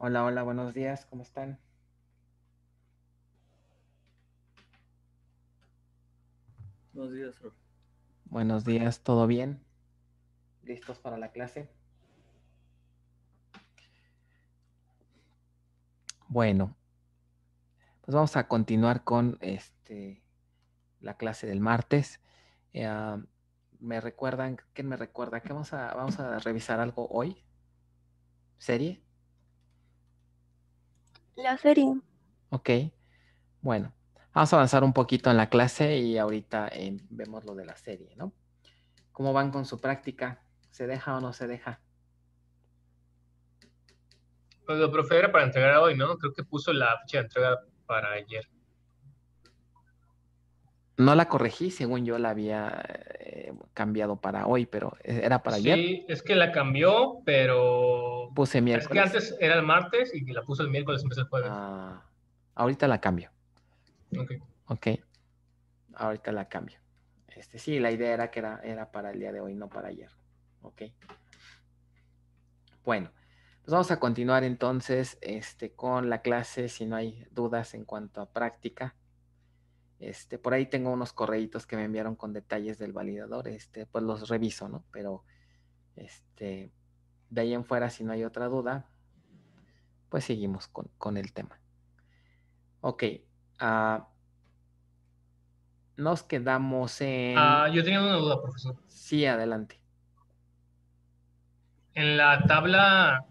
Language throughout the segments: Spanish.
Hola, hola, buenos días, ¿cómo están? Buenos días, Buenos días, ¿todo bien? ¿Listos para la clase? Bueno, pues vamos a continuar con este, la clase del martes. Eh, ¿Me recuerdan? ¿Quién me recuerda? ¿Qué vamos a, vamos a revisar algo hoy? ¿Serie? La serie. Ok, bueno, vamos a avanzar un poquito en la clase y ahorita vemos lo de la serie, ¿no? ¿Cómo van con su práctica? ¿Se deja o no se deja? Pues lo profe era para entregar hoy, ¿no? Creo que puso la fecha de entrega para ayer. No la corregí, según yo la había eh, cambiado para hoy, pero eh, era para ayer. Sí, es que la cambió, pero puse miércoles. Es que antes era el martes y la puse el miércoles jueves. Ah, ahorita la cambio. Ok. Ok. Ahorita la cambio. Este, sí, la idea era que era, para el día de hoy, no para ayer. Ok. Bueno, pues vamos a continuar entonces este, con la clase, si no hay dudas en cuanto a práctica. Este, por ahí tengo unos correitos que me enviaron con detalles del validador, este, pues los reviso, ¿no? Pero este, de ahí en fuera, si no hay otra duda, pues seguimos con, el tema. Ok. Ah, nos quedamos en... Ah, yo tenía una duda, profesor. Sí, adelante. En la tabla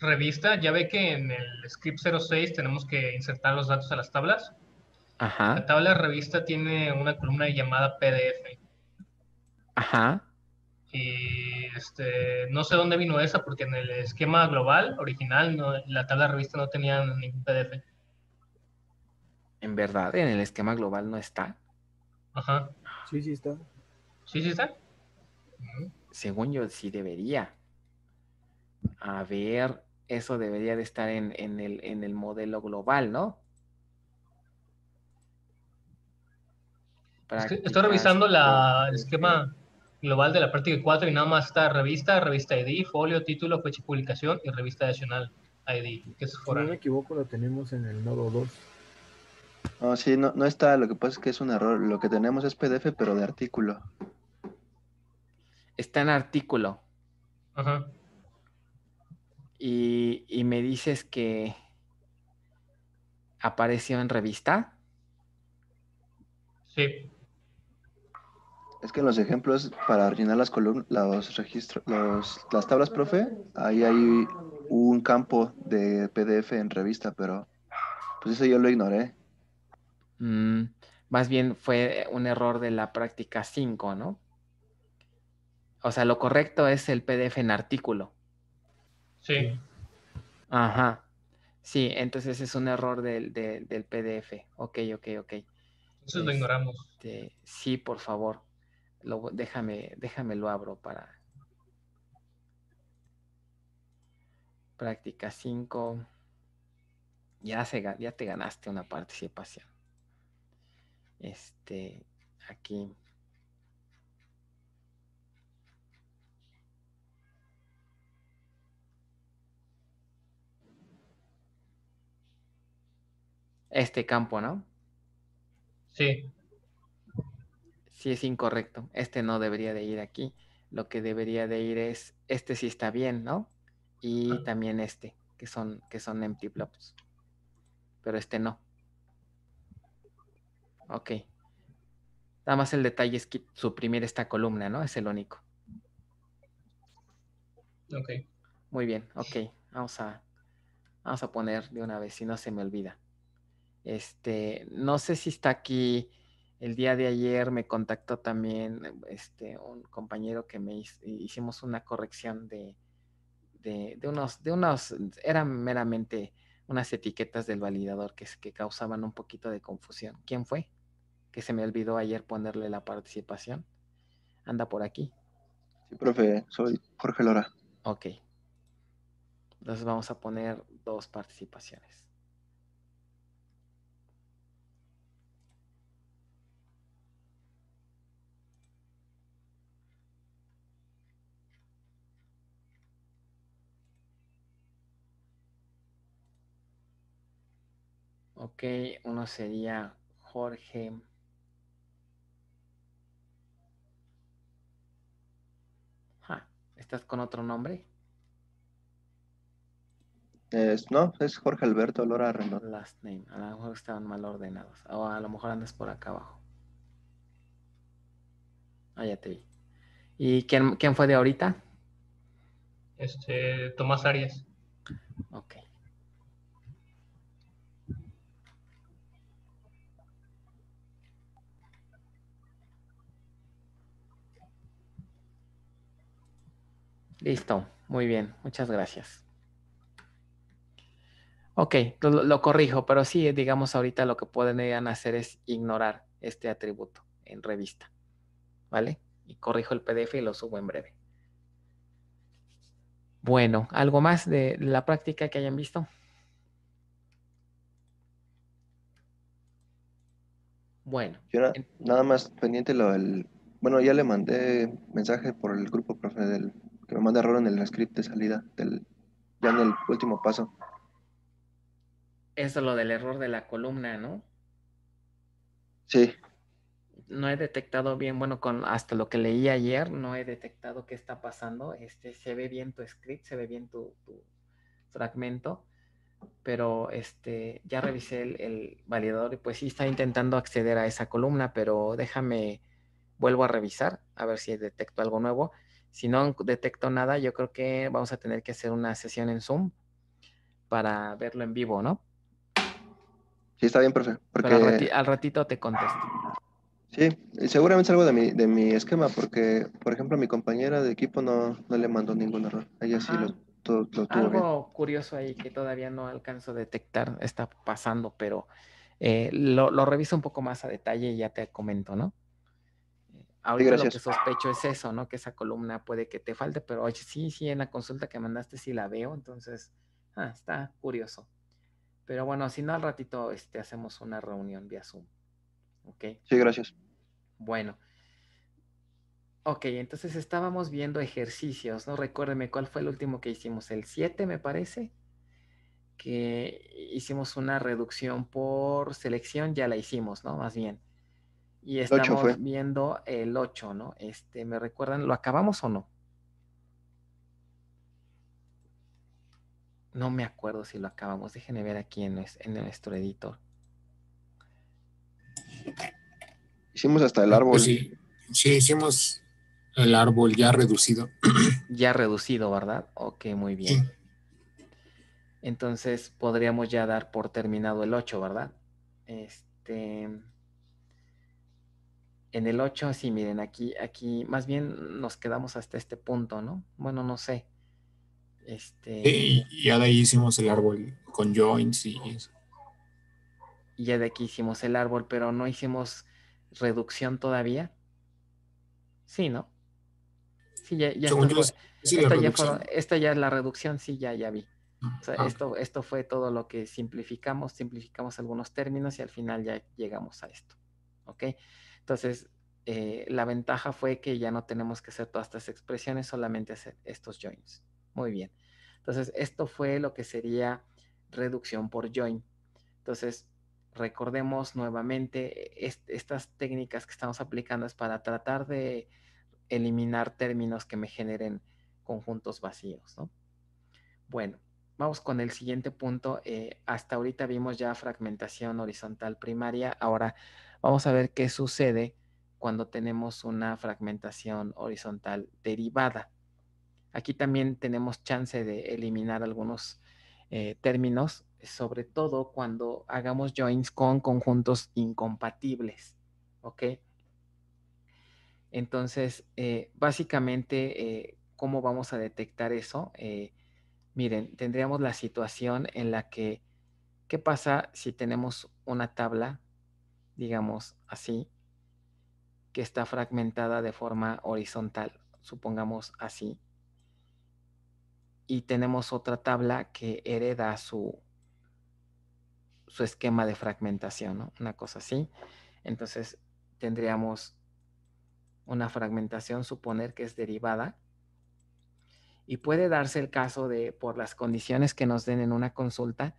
revista, ya ve que en el script 06 tenemos que insertar los datos a las tablas. Ajá. La tabla revista tiene una columna llamada PDF. Ajá. Y este, no sé dónde vino esa, porque en el esquema global original, la tabla de revista no tenía ningún PDF. En verdad, en el esquema global no está. Ajá. Sí, sí está. ¿Sí, sí está? Según yo, sí debería. A ver, eso debería de estar en, el, en el modelo global, ¿no? estoy revisando la, el esquema. Este, global de la práctica 4 y nada más está revista, revista ID, folio, título, fecha de publicación y revista adicional ID, que Si no me equivoco, lo tenemos en el nodo 2. No, sí, no, está, lo que pasa es que es un error. Lo que tenemos es PDF, pero de artículo. Está en artículo. Ajá. Y, y me dices que apareció en revista. Sí. Es que en los ejemplos para rellenar las columnas, los registros, las tablas, profe, ahí hay un campo de PDF en revista, pero pues eso yo lo ignoré. Mm, más bien fue un error de la práctica 5, ¿no? O sea, lo correcto es el PDF en artículo. Sí. Ajá. Sí, entonces es un error del, PDF. Ok, ok, ok. Entonces lo ignoramos. Este, sí, por favor. Lo, déjame, déjame lo abro para práctica 5. Ya, ya te ganaste una participación. Este, aquí. Este campo, ¿no? Sí. Sí, es incorrecto, este no debería de ir aquí, lo que debería de ir es, este sí está bien, ¿no? Y también este, que son, que son empty blocks. pero este no. Ok. Nada más el detalle es que suprimir esta columna, ¿no? Es el único. Ok. Muy bien, ok. Vamos a, vamos a poner de una vez, si no se me olvida. Este, no sé si está aquí el día de ayer me contactó también em, este, un compañero que me hicimos una corrección de, unos, de unos, eran meramente unas etiquetas del validador que, que causaban un poquito de confusión. ¿Quién fue? Que se me olvidó ayer ponerle la participación. Anda por aquí. Sí, profe, soy Jorge Lora. Ok. Entonces vamos a poner dos participaciones. Ok, uno sería Jorge. Ah, ¿Estás con otro nombre? no, es Jorge Alberto Lora Rendón. Last name. A lo mejor estaban mal ordenados. O a lo mejor andas por acá abajo. Ah, ya te vi. ¿Y quién, quién fue de ahorita? Este, Tomás Arias. Ok. Listo, muy bien, muchas gracias. Ok, lo, corrijo, pero sí, digamos ahorita lo que pueden hacer es ignorar este atributo en revista. ¿Vale? Y corrijo el PDF y lo subo en breve. Bueno, ¿algo más de la práctica que hayan visto? Bueno. Yo nada más pendiente lo del... Bueno, ya le mandé mensaje por el grupo profe del, me manda error en el script de salida, del, ya en el último paso. Eso es lo del error de la columna, ¿no? Sí. No he detectado bien, bueno, con hasta lo que leí ayer, no he detectado qué está pasando. Este, se ve bien tu script, se ve bien tu, fragmento, pero este, ya revisé el, el validador y pues sí está intentando acceder a esa columna, pero déjame, vuelvo a revisar a ver si detecto algo nuevo si no detecto nada, yo creo que vamos a tener que hacer una sesión en Zoom para verlo en vivo, ¿no? Sí, está bien, profe. al, ratito te contesto. Sí, seguramente algo de mi, de mi esquema porque, por ejemplo, mi compañera de equipo no, le mandó ningún error. Ella sí ah. lo, Algo curioso ahí que todavía no alcanzo a detectar está pasando, pero eh, lo, lo reviso un poco más a detalle y ya te comento, ¿no? Ahorita lo que sospecho es eso, ¿no? Que esa columna puede que te falte, pero sí, sí, en la consulta que mandaste sí la veo, entonces, ah, está curioso. Pero bueno, si no, al ratito este, hacemos una reunión vía Zoom. ¿Ok? Sí, gracias. Bueno. Ok, entonces estábamos viendo ejercicios, ¿no? Recuérdeme cuál fue el último que hicimos, el 7 me parece, que hicimos una reducción por selección, ya la hicimos, ¿no? Más bien. Y estamos viendo el 8, ¿no? Este, ¿me recuerdan? ¿Lo acabamos o no? No me acuerdo si lo acabamos. Déjenme ver aquí en, nuestro editor. Hicimos hasta el ah, pues árbol. sí, hicimos el árbol ya reducido. Ya reducido, ¿verdad? Ok, muy bien. Entonces podríamos ya dar por terminado el 8, ¿verdad? Este en el 8, sí, miren, aquí, aquí, más bien nos quedamos hasta este punto, ¿no? Bueno, no sé. Este. Y ya de ahí hicimos el árbol con joins y eso. ya de aquí hicimos el árbol, pero no hicimos reducción todavía. Sí, ¿no? Sí, ya, ya ya es la reducción, sí, ya, ya vi. esto, esto fue todo lo que simplificamos, simplificamos algunos términos y al final ya llegamos a esto. ¿Ok? Entonces, eh, la ventaja fue que ya no tenemos que hacer todas estas expresiones, solamente hacer estos joins. Muy bien. Entonces, esto fue lo que sería reducción por join. Entonces, recordemos nuevamente, e-, estas técnicas que estamos aplicando es para tratar de eliminar términos que me generen conjuntos vacíos. ¿no? Bueno, vamos con el siguiente punto. Eh, hasta ahorita vimos ya fragmentación horizontal primaria. Ahora Vamos a ver qué sucede cuando tenemos una fragmentación horizontal derivada. Aquí también tenemos chance de eliminar algunos eh, términos, sobre todo cuando hagamos joins con conjuntos incompatibles. ¿Ok? Entonces, eh, básicamente, eh, ¿cómo vamos a detectar eso? miren, tendríamos la situación en la que, ¿qué pasa si tenemos una tabla digamos así, que está fragmentada de forma horizontal, supongamos así. Y tenemos otra tabla que hereda su, su esquema de fragmentación, una cosa así. Entonces tendríamos una fragmentación, suponer que es derivada. Y puede darse el caso de, por las condiciones que nos den en una consulta,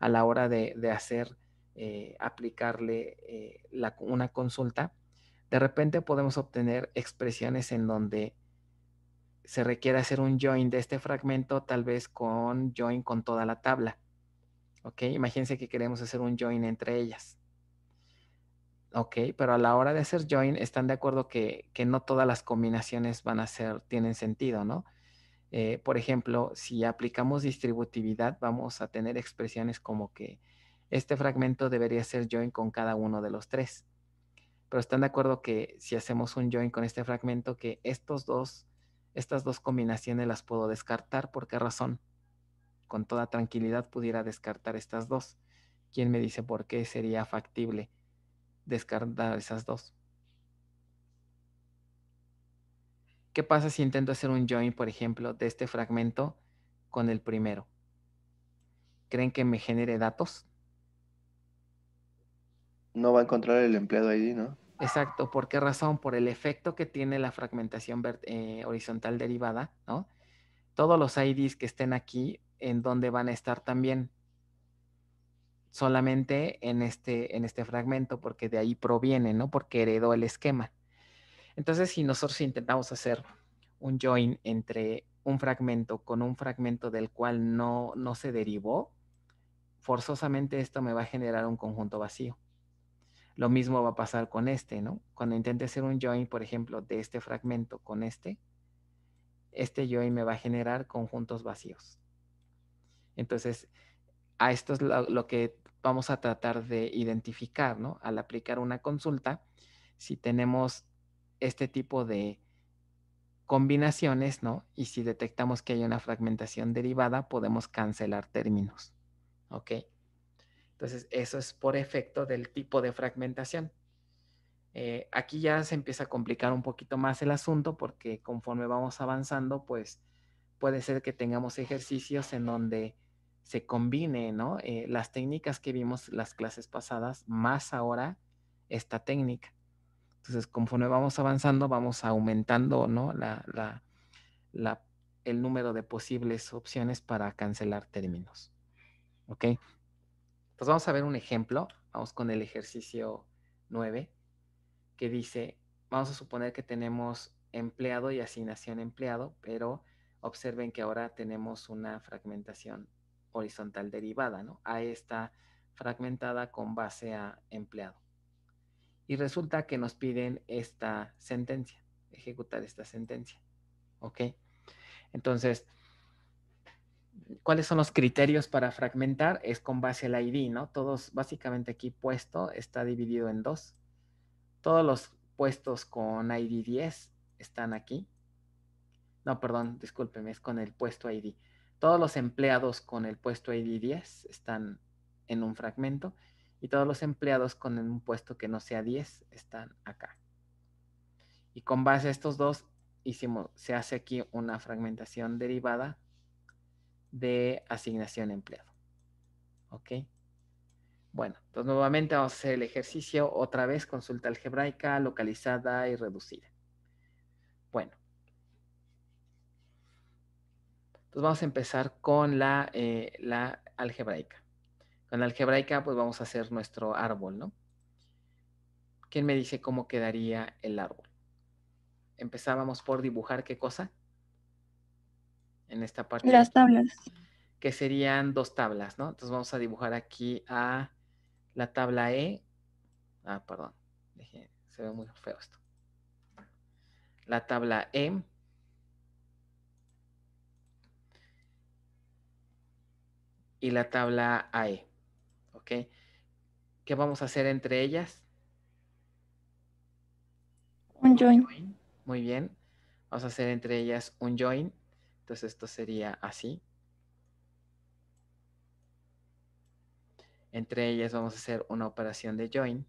a la hora de, de hacer eh, aplicarle eh, una consulta, de repente podemos obtener expresiones en donde se requiere hacer un join de este fragmento, tal vez con join con toda la tabla. ¿Ok? Imagínense que queremos hacer un join entre ellas. ¿ok? Pero a la hora de hacer join, están de acuerdo que, no todas las combinaciones van a ser, tienen sentido, ¿no? Eh, por ejemplo, si aplicamos distributividad, vamos a tener expresiones como que este fragmento debería ser join con cada uno de los tres. Pero están de acuerdo que si hacemos un join con este fragmento, que estos dos, estas dos combinaciones las puedo descartar. ¿Por qué razón? Con toda tranquilidad pudiera descartar estas dos. ¿Quién me dice por qué sería factible descartar esas dos? ¿Qué pasa si intento hacer un join, por ejemplo, de este fragmento con el primero? ¿Creen que me genere datos? no va a encontrar el empleado ID, ¿no? Exacto, ¿por qué razón? Por el efecto que tiene la fragmentación eh, horizontal derivada, ¿no? Todos los IDs que estén aquí, ¿en dónde van a estar también? Solamente en este, en este fragmento, porque de ahí proviene, ¿no? Porque heredó el esquema. Entonces, si nosotros intentamos hacer un join entre un fragmento con un fragmento del cual no, no se derivó, forzosamente esto me va a generar un conjunto vacío. Lo mismo va a pasar con este, ¿no? Cuando intente hacer un join, por ejemplo, de este fragmento con este, este join me va a generar conjuntos vacíos. Entonces, a esto es lo, que vamos a tratar de identificar, ¿no? Al aplicar una consulta, si tenemos este tipo de combinaciones, ¿no? Y si detectamos que hay una fragmentación derivada, podemos cancelar términos, ¿ok? Entonces, eso es por efecto del tipo de fragmentación. Eh, aquí ya se empieza a complicar un poquito más el asunto porque conforme vamos avanzando, pues puede ser que tengamos ejercicios en donde se combine, ¿no? Eh, las técnicas que vimos las clases pasadas, más ahora esta técnica. Entonces, conforme vamos avanzando, vamos aumentando, ¿no? el número de posibles opciones para cancelar términos. ¿Ok? Pues, vamos a ver un ejemplo. Vamos con el ejercicio 9, que dice, vamos a suponer que tenemos empleado y asignación empleado, pero observen que ahora tenemos una fragmentación horizontal derivada, ¿no? A está fragmentada con base a empleado. Y resulta que nos piden esta sentencia, ejecutar esta sentencia. ¿Ok? Entonces, cuáles son los criterios para fragmentar es con base al ID, ¿no? Todos, básicamente aquí puesto está dividido en dos. Todos los puestos con ID 10 están aquí. No, perdón, discúlpeme, es con el puesto ID. Todos los empleados con el puesto ID 10 están en un fragmento y todos los empleados con un puesto que no sea 10 están acá. Y con base a estos dos hicimos, se hace aquí una fragmentación derivada de asignación empleado ¿Ok? Bueno, entonces nuevamente vamos a hacer el ejercicio, otra vez consulta algebraica, localizada y reducida. Bueno. Entonces vamos a empezar con la, eh, la algebraica. Con la algebraica pues vamos a hacer nuestro árbol, ¿no? ¿Quién me dice cómo quedaría el árbol? Empezábamos por dibujar qué cosa? en esta parte. Las tablas. Que serían dos tablas, ¿no? Entonces vamos a dibujar aquí a la tabla E. Ah, perdón. se ve muy feo esto. La tabla m e. Y la tabla AE. ¿Ok? ¿Qué vamos a hacer entre ellas? Un join. Muy bien. Vamos a hacer entre ellas un join. Entonces esto sería así. Entre ellas vamos a hacer una operación de join.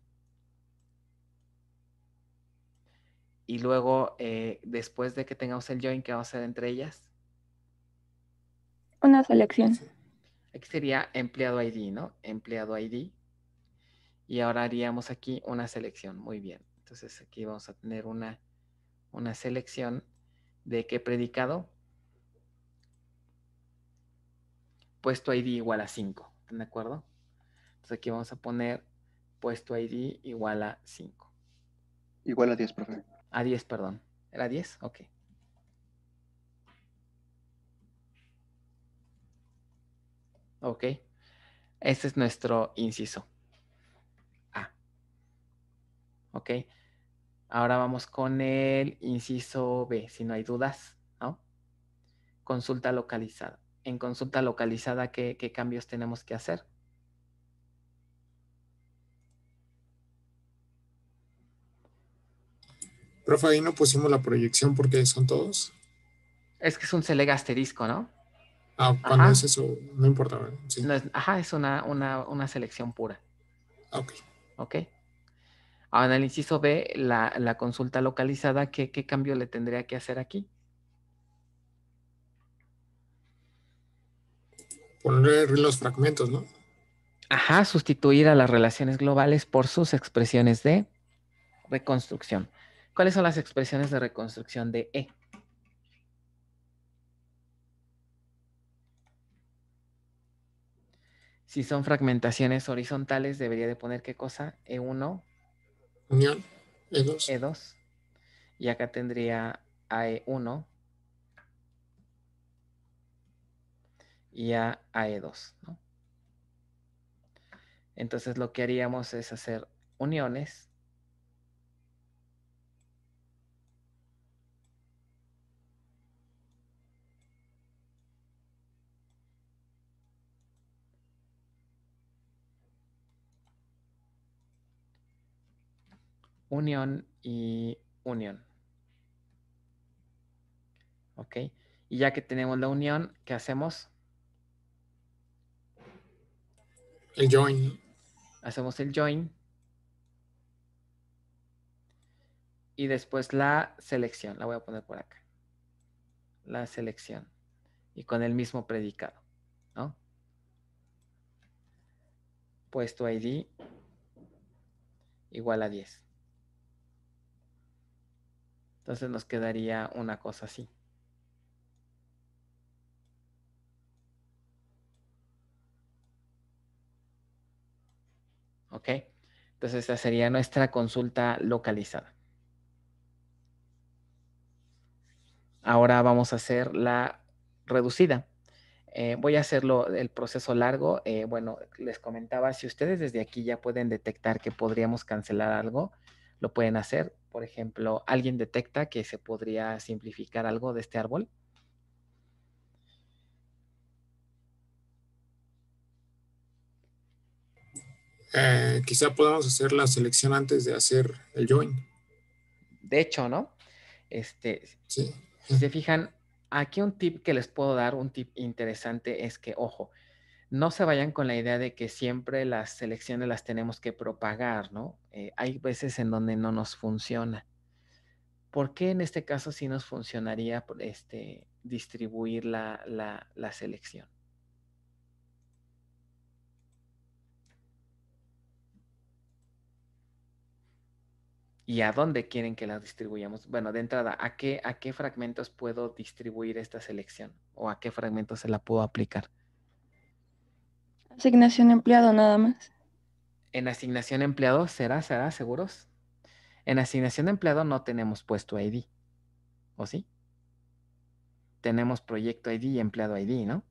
Y luego, eh, después de que tengamos el join, ¿qué vamos a hacer entre ellas? Una selección. Aquí sería empleado ID, ¿no? Empleado ID. Y ahora haríamos aquí una selección. Muy bien. Entonces aquí vamos a tener una, una selección de qué predicado. puesto ID igual a 5. ¿Están de acuerdo? Entonces aquí vamos a poner puesto ID igual a 5. Igual a 10, profe. A 10, perdón. ¿Era 10? Ok. Ok. Este es nuestro inciso. A. Ok. Ahora vamos con el inciso B, si no hay dudas, ¿no? Consulta localizada en consulta localizada qué, cambios tenemos que hacer. Profe, ahí no pusimos la proyección porque son todos. Es que es un SELEG asterisco, ¿no? Ah, cuando es eso, no importa. ajá, es una, selección pura. Ah, ok. Ok. Ahora, en el inciso B, la, consulta localizada, ¿qué, ¿qué, cambio le tendría que hacer aquí? poner los fragmentos, ¿no? Ajá, sustituir a las relaciones globales por sus expresiones de reconstrucción. ¿Cuáles son las expresiones de reconstrucción de E? Si son fragmentaciones horizontales, debería de poner qué cosa? E1. Unión. E2. E2. Y acá tendría AE1. y a e 2 Entonces lo que haríamos es hacer uniones. Unión y unión. ¿Ok? Y ya que tenemos la unión, ¿qué hacemos? El join. Hacemos el join. Y después la selección. La voy a poner por acá. La selección. Y con el mismo predicado. ¿No? Puesto ID igual a 10. Entonces nos quedaría una cosa así. ¿ok? Entonces, esa sería nuestra consulta localizada. Ahora vamos a hacer la reducida. Eh, voy a hacerlo el proceso largo. Eh, bueno, les comentaba, si ustedes desde aquí ya pueden detectar que podríamos cancelar algo, lo pueden hacer. Por ejemplo, alguien detecta que se podría simplificar algo de este árbol. Eh, quizá podamos hacer la selección antes de hacer el join. De hecho, ¿no? Este, Si se fijan, aquí un tip que les puedo dar, un tip interesante es que, ojo, no se vayan con la idea de que siempre las selecciones las tenemos que propagar, ¿no? Eh, hay veces en donde no nos funciona. ¿Por qué en este caso sí nos funcionaría este, distribuir la, la selección? y a dónde quieren que la distribuyamos. Bueno, de entrada, ¿a qué, ¿a qué fragmentos puedo distribuir esta selección o a qué fragmentos se la puedo aplicar? Asignación empleado nada más. En asignación empleado, ¿será, será, seguros? En asignación de empleado no tenemos puesto ID, ¿o sí? Tenemos proyecto ID y empleado ID, ¿no?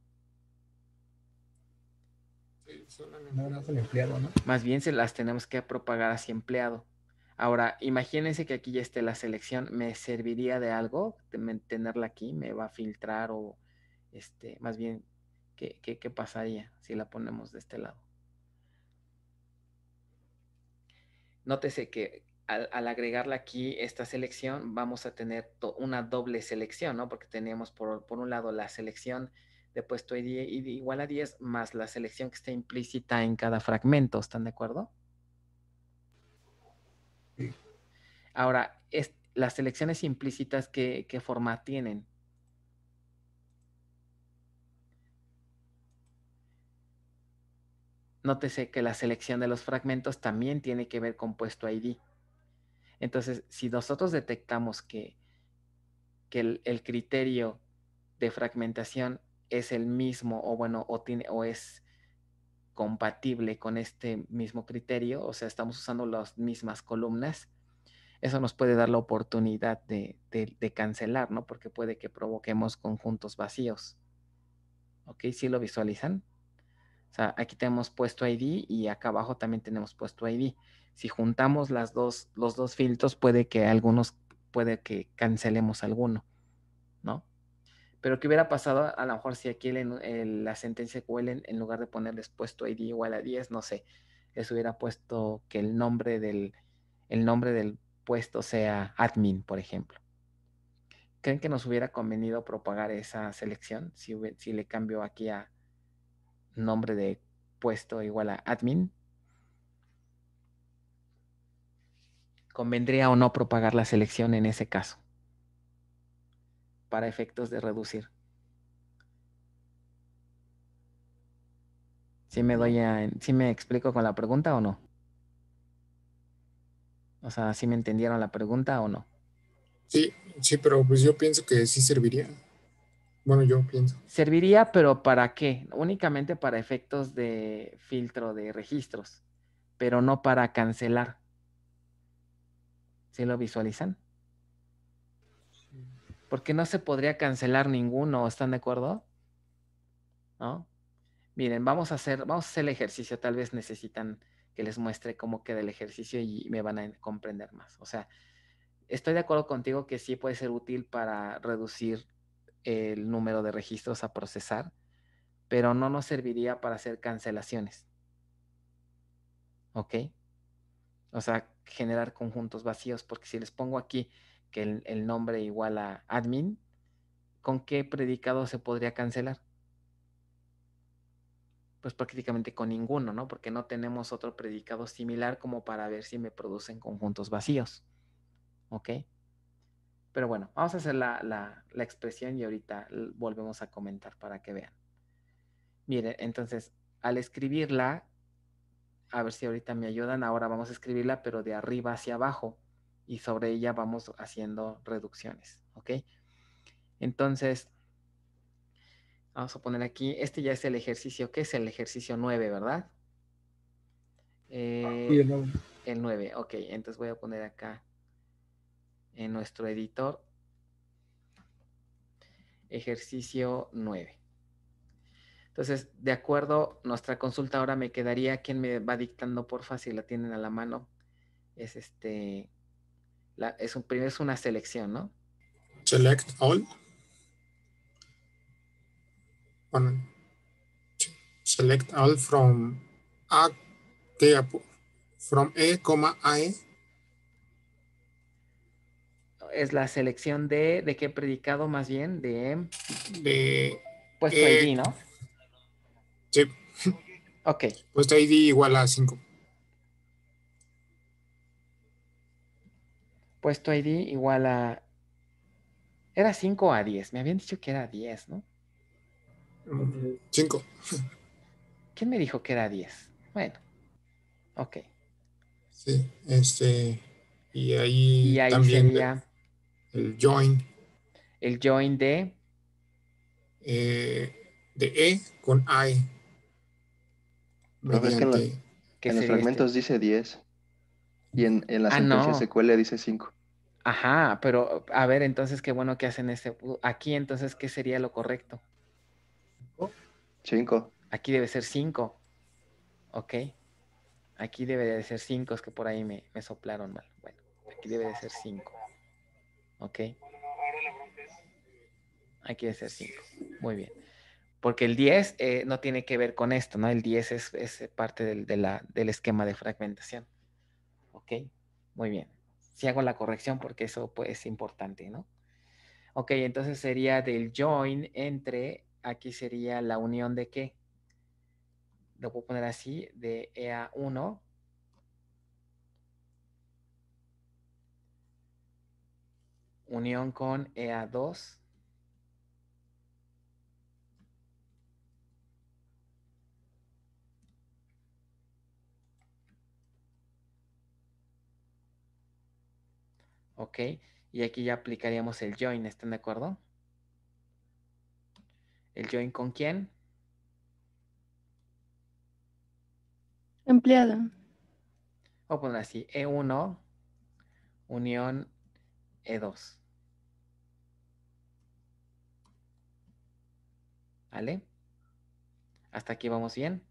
Sí, son las no del empleado, ¿no? Más bien se las tenemos que propagar hacia empleado Ahora, imagínense que aquí ya esté la selección, ¿me serviría de algo tenerla aquí? ¿Me va a filtrar o este, más bien, ¿qué, pasaría si la ponemos de este lado? Nótese que al, al agregarla aquí, esta selección, vamos a tener una doble selección, ¿no? Porque tenemos por, un lado la selección de puesto ID igual a 10 más la selección que está implícita en cada fragmento, ¿están de acuerdo? Ahora, las selecciones implícitas, ¿qué, forma tienen? Nótese que la selección de los fragmentos también tiene que ver con puesto ID. Entonces, si nosotros detectamos que, que el, el, criterio de fragmentación es el mismo o bueno, o, tiene, o es compatible con este mismo criterio, o sea, estamos usando las mismas columnas, eso nos puede dar la oportunidad de, cancelar, ¿no? Porque puede que provoquemos conjuntos vacíos. ¿Ok? ¿Sí lo visualizan? O sea, aquí tenemos puesto ID y acá abajo también tenemos puesto ID. Si juntamos los dos filtros, puede que algunos, puede que cancelemos alguno, ¿no? Pero ¿qué hubiera pasado a lo mejor si aquí la sentencia QL en, lugar de ponerles puesto ID igual a 10, no sé, les hubiera puesto que el nombre del, el nombre del, puesto sea admin, por ejemplo. ¿Creen que nos hubiera convenido propagar esa selección si, si le cambio aquí a nombre de puesto igual a admin? ¿Convendría o no propagar la selección en ese caso? Para efectos de reducir. ¿si me, doy ¿sí me explico con la pregunta o no? O sea, si me entendieron la pregunta o no? Sí, sí, pero pues yo pienso que sí serviría. Bueno, yo pienso. Serviría, pero ¿para qué? Únicamente para efectos de filtro de registros, pero no para cancelar. ¿Sí lo visualizan? Porque no se podría cancelar ninguno, ¿están de acuerdo? ¿No? Miren, vamos a hacer, vamos a hacer el ejercicio, tal vez necesitan que les muestre cómo queda el ejercicio y me van a comprender más. O sea, estoy de acuerdo contigo que sí puede ser útil para reducir el número de registros a procesar, pero no nos serviría para hacer cancelaciones. ¿Ok? O sea, generar conjuntos vacíos, porque si les pongo aquí que el, el nombre igual a admin, ¿con qué predicado se podría cancelar? pues prácticamente con ninguno, ¿no? Porque no tenemos otro predicado similar como para ver si me producen conjuntos vacíos. ¿Ok? Pero bueno, vamos a hacer la, la expresión y ahorita volvemos a comentar para que vean. Mire, entonces, al escribirla, a ver si ahorita me ayudan, ahora vamos a escribirla, pero de arriba hacia abajo y sobre ella vamos haciendo reducciones, ¿ok? Entonces, Vamos a poner aquí, este ya es el ejercicio, ¿qué es el ejercicio 9, verdad? Ah, eh, el 9. El 9, ok, entonces voy a poner acá en nuestro editor ejercicio 9. Entonces, de acuerdo, nuestra consulta ahora me quedaría, ¿Quién me va dictando, porfa, si la tienen a la mano, es este, es, un, es una selección, ¿no? Select all select all from a from e A e. es la selección de de qué predicado más bien de de puesto e. ID, ¿no? Sí. Ok. Puesto ID igual a 5. Puesto ID igual a era 5 a 10. Me habían dicho que era 10, ¿no? 5 ¿Quién me dijo que era 10? Bueno, ok. Sí, este. Y ahí, también sería el join. El join de. Eh, de E con I. que en, los, fragmentos dice 10. Y en, la sentencia ah, secuela dice 5. Ajá, pero a ver, entonces qué bueno que hacen este. Aquí, entonces, ¿qué sería lo correcto? Cinco. Aquí debe ser 5. Ok. Aquí debe de ser cinco, es que por ahí me, soplaron mal. Bueno, aquí debe de ser cinco. Ok. Aquí debe ser cinco. Muy bien. Porque el 10 eh, no tiene que ver con esto, ¿no? El 10 es, parte del, del esquema de fragmentación. ¿Ok? Muy bien. Si hago la corrección porque eso pues, es importante, ¿no? Ok, entonces sería del join entre aquí sería la unión de qué? Lo puedo poner así, de EA1 unión con EA2 ¿ok? Y aquí ya aplicaríamos el join, ¿están de acuerdo? ¿El join con quién? Empleado. O poner así, E1, unión E2. ¿Vale? Hasta aquí vamos bien.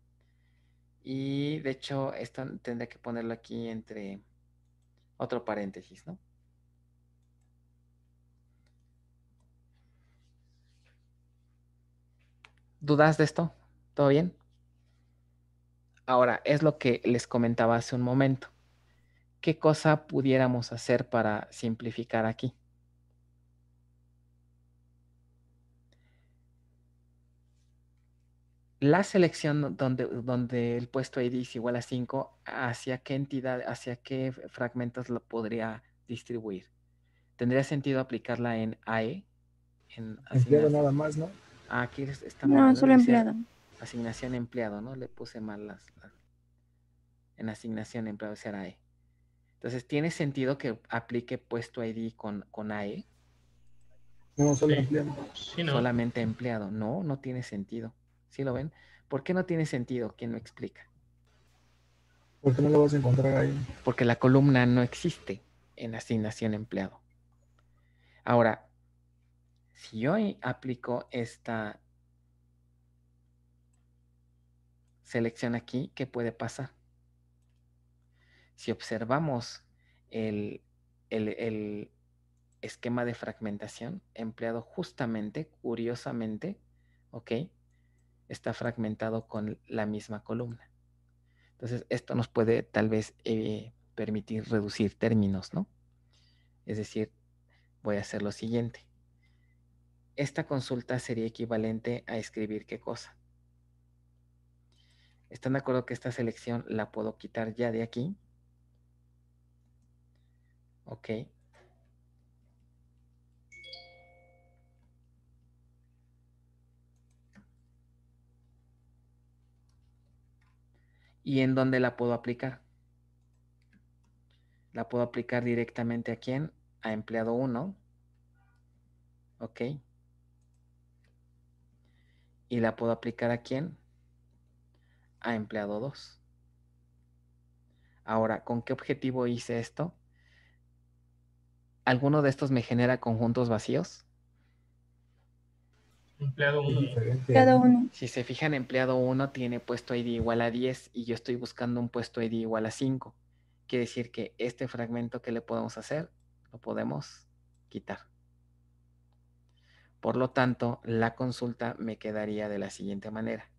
Y de hecho, esto tendría que ponerlo aquí entre otro paréntesis, ¿no? ¿Dudas de esto? ¿Todo bien? Ahora, es lo que les comentaba hace un momento. ¿Qué cosa pudiéramos hacer para simplificar aquí? La selección donde, donde el puesto ID es igual a 5, ¿hacia qué entidad, hacia qué fragmentos lo podría distribuir? ¿Tendría sentido aplicarla en AE? En, en nada más, ¿no? aquí está mal. No, solo empleado. Asignación empleado, ¿no? Le puse mal las, En asignación empleado será AE. Entonces, ¿tiene sentido que aplique puesto ID con, con AE? No, solo empleado. Solamente empleado. No, no tiene sentido. ¿Sí lo ven? ¿Por qué no tiene sentido? ¿Quién lo explica? Porque no lo vas a encontrar ahí. Porque la columna no existe en asignación empleado. Ahora, si yo aplico esta selección aquí, ¿qué puede pasar? Si observamos el, esquema de fragmentación empleado justamente, curiosamente, ¿ok? Está fragmentado con la misma columna. Entonces, esto nos puede tal vez eh, permitir reducir términos, ¿no? Es decir, voy a hacer lo siguiente. Esta consulta sería equivalente a escribir qué cosa. ¿Están de acuerdo que esta selección la puedo quitar ya de aquí? Ok. ¿Y en dónde la puedo aplicar? La puedo aplicar directamente a quién? A empleado 1. Ok. ¿Y la puedo aplicar a quién? A empleado 2. Ahora, ¿con qué objetivo hice esto? ¿Alguno de estos me genera conjuntos vacíos? Empleado 1. Si se fijan, empleado 1 tiene puesto ID igual a 10 y yo estoy buscando un puesto ID igual a 5. Quiere decir que este fragmento que le podemos hacer, lo podemos quitar. Por lo tanto, la consulta me quedaría de la siguiente manera.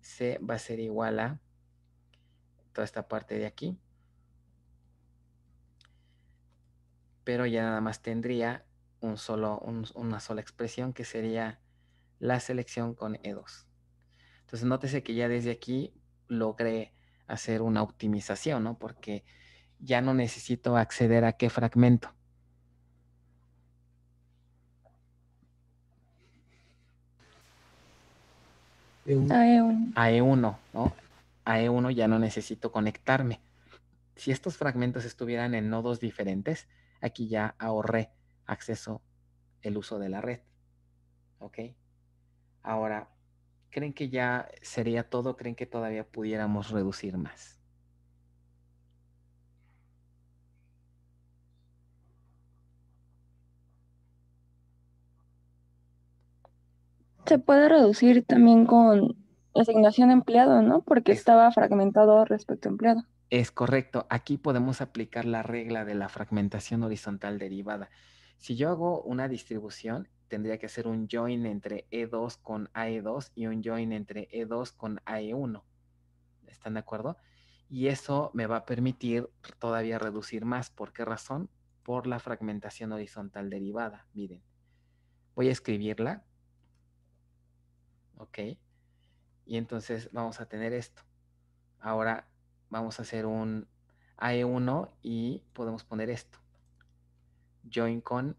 C va a ser igual a toda esta parte de aquí. Pero ya nada más tendría un solo, una sola expresión que sería la selección con E2. Entonces, nótese que ya desde aquí logré hacer una optimización, ¿no? Porque ya no necesito acceder a qué fragmento, AE1. AE1, e no e AE1 ya no necesito conectarme. Si estos fragmentos estuvieran en nodos diferentes, aquí ya ahorré acceso el uso de la red. ¿Ok? Ahora, ¿creen que ya sería todo? ¿Creen que todavía pudiéramos reducir más? se puede reducir también con asignación empleado, ¿no? Porque estaba fragmentado respecto a empleado. Es correcto. Aquí podemos aplicar la regla de la fragmentación horizontal derivada. Si yo hago una distribución, tendría que ser un join entre E2 con AE2 y un join entre E2 con AE1. ¿Están de acuerdo? Y eso me va a permitir todavía reducir más. ¿Por qué razón? Por la fragmentación horizontal derivada. Miren, voy a escribirla ¿ok? Y entonces vamos a tener esto. Ahora vamos a hacer un AE1 y podemos poner esto. Join con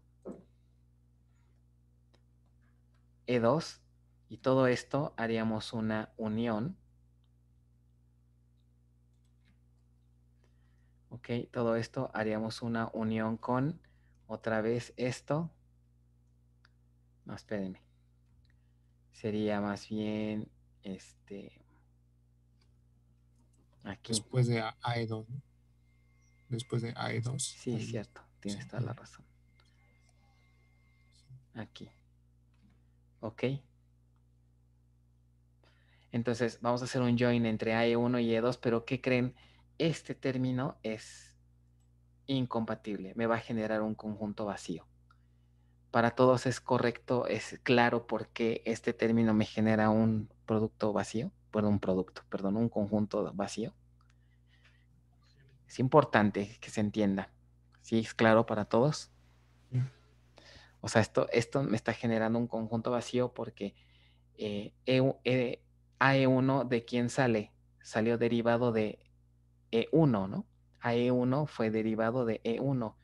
E2 y todo esto haríamos una unión. Ok, todo esto haríamos una unión con otra vez esto. No, espérenme sería más bien este aquí. Después de AE2. Después de AE2. Sí, es cierto. Tienes toda la razón. Aquí. Ok. Entonces, vamos a hacer un join entre AE1 y E2, pero ¿qué creen? Este término es incompatible. Me va a generar un conjunto vacío para todos es correcto, es claro por qué este término me genera un producto vacío, perdón, un producto, perdón, un conjunto vacío. Es importante que se entienda. ¿Sí es claro para todos? O sea, esto, esto me está generando un conjunto vacío porque eh, e, eh, AE1 de quién sale? Salió derivado de E1, ¿no? AE1 fue derivado de E1.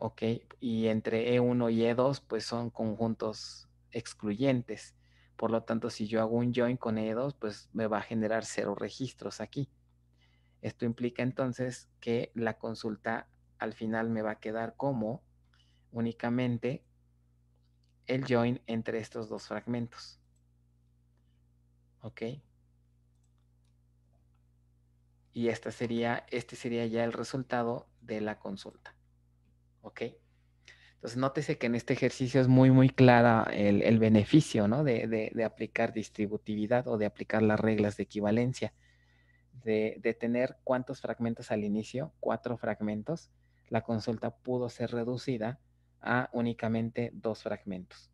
¿ok? Y entre E1 y E2, pues son conjuntos excluyentes. Por lo tanto, si yo hago un join con E2, pues me va a generar cero registros aquí. Esto implica entonces que la consulta al final me va a quedar como únicamente el join entre estos dos fragmentos. ¿Ok? Y esta sería, este sería ya el resultado de la consulta. ¿ok? Entonces, nótese que en este ejercicio es muy, muy clara el, beneficio, De, aplicar distributividad o de aplicar las reglas de equivalencia, de, tener cuántos fragmentos al inicio, cuatro fragmentos, la consulta pudo ser reducida a únicamente dos fragmentos.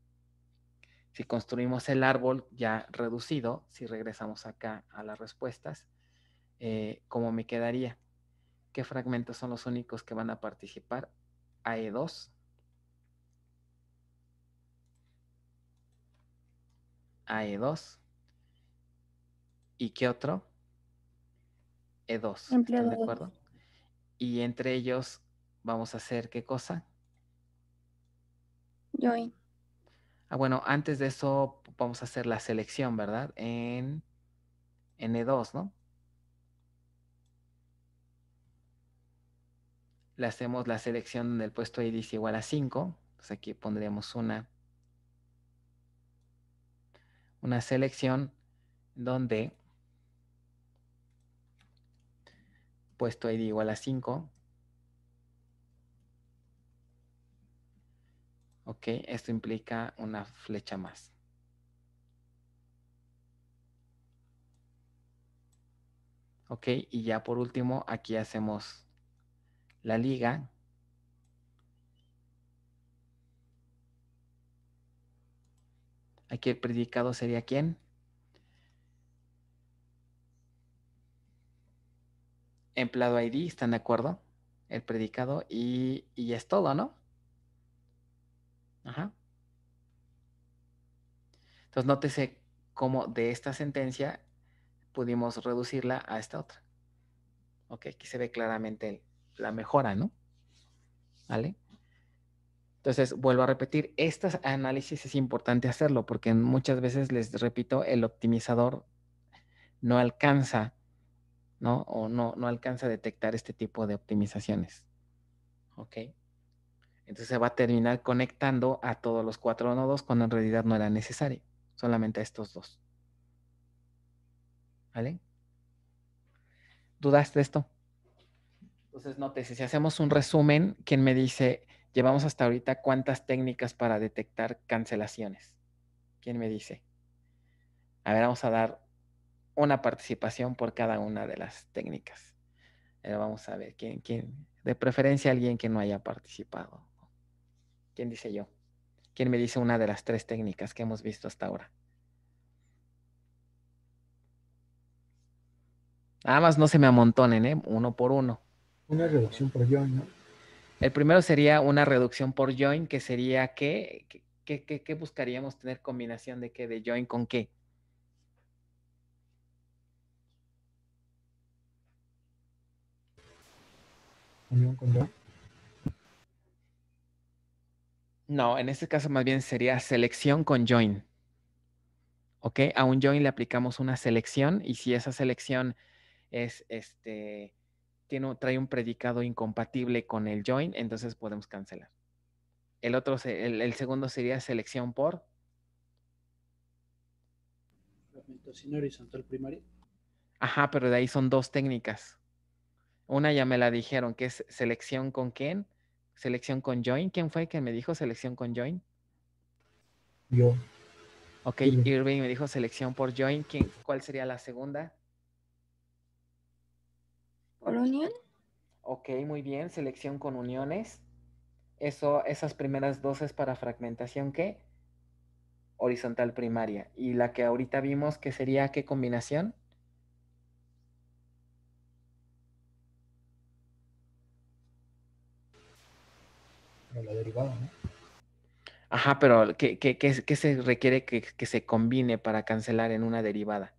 Si construimos el árbol ya reducido, si regresamos acá a las respuestas, eh, ¿cómo me quedaría? ¿Qué fragmentos son los únicos que van a participar? a E2 a E2 y qué otro E2 ¿están de acuerdo? y entre ellos vamos a hacer qué cosa join ah bueno antes de eso vamos a hacer la selección ¿verdad? en en E2 ¿no? le hacemos la selección del puesto ID es igual a 5. Entonces aquí pondríamos una, una selección donde puesto ID igual a 5. Ok, esto implica una flecha más. Ok, y ya por último aquí hacemos la liga. Aquí el predicado sería quién. Empleado ID, ¿están de acuerdo? El predicado y, es todo, ¿no? Ajá. Entonces, nótese cómo de esta sentencia pudimos reducirla a esta otra. Ok, aquí se ve claramente el, la mejora, ¿no? ¿Vale? Entonces, vuelvo a repetir, este análisis es importante hacerlo porque muchas veces, les repito, el optimizador no alcanza, ¿no? O no, no alcanza a detectar este tipo de optimizaciones. ¿Ok? Entonces se va a terminar conectando a todos los cuatro nodos cuando en realidad no era necesario, solamente a estos dos. ¿Vale? ¿Dudaste de esto? Entonces, nótese, si hacemos un resumen, ¿quién me dice, llevamos hasta ahorita cuántas técnicas para detectar cancelaciones? ¿Quién me dice? A ver, vamos a dar una participación por cada una de las técnicas. Pero vamos a ver, ¿quién, quién? De preferencia alguien que no haya participado. ¿Quién dice yo? ¿Quién me dice una de las tres técnicas que hemos visto hasta ahora? Nada más no se me amontonen, ¿eh? Uno por uno. Una reducción por join, ¿no? El primero sería una reducción por join, que sería qué, qué, qué, qué buscaríamos tener combinación de qué, de join con qué. Unión con join. No, en este caso más bien sería selección con join. ¿Ok? A un join le aplicamos una selección y si esa selección es este trae un predicado incompatible con el join, entonces podemos cancelar. El, otro, el, segundo sería selección por. Ajá, pero de ahí son dos técnicas. Una ya me la dijeron, que es selección con quién, selección con join. ¿Quién fue que me dijo selección con join? Yo. Ok, Irving me dijo selección por join. ¿Quién, ¿Cuál sería la segunda? ¿Con unión. Ok, muy bien. Selección con uniones. Eso, esas primeras dos es para fragmentación que horizontal primaria. Y la que ahorita vimos que sería qué combinación. la derivada, ¿no? Ajá, pero ¿qué, se requiere que, se combine para cancelar en una derivada?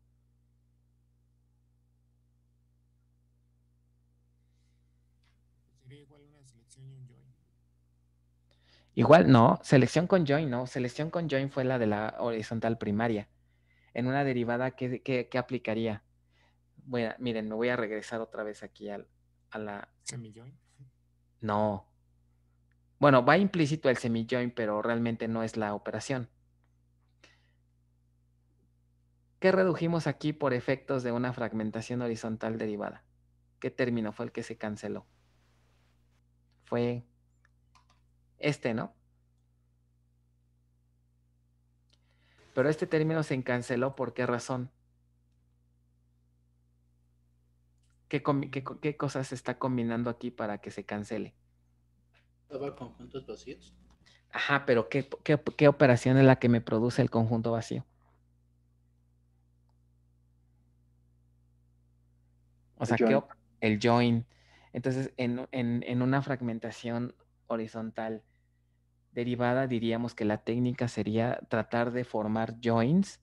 Igual no, selección con join no, selección con join fue la de la horizontal primaria. En una derivada, ¿qué, aplicaría? Bueno, miren, me voy a regresar otra vez aquí al, a la... ¿Semi-join? No. Bueno, va implícito el semi-join, pero realmente no es la operación. ¿Qué redujimos aquí por efectos de una fragmentación horizontal derivada? ¿Qué término fue el que se canceló? Fue este, ¿no? Pero este término se canceló por qué razón. ¿Qué, cosas se está combinando aquí para que se cancele? ¿Estaba conjuntos vacíos? Ajá, pero ¿qué, operación es la que me produce el conjunto vacío? O sea, el join. Entonces, en, una fragmentación horizontal derivada, diríamos que la técnica sería tratar de formar joins,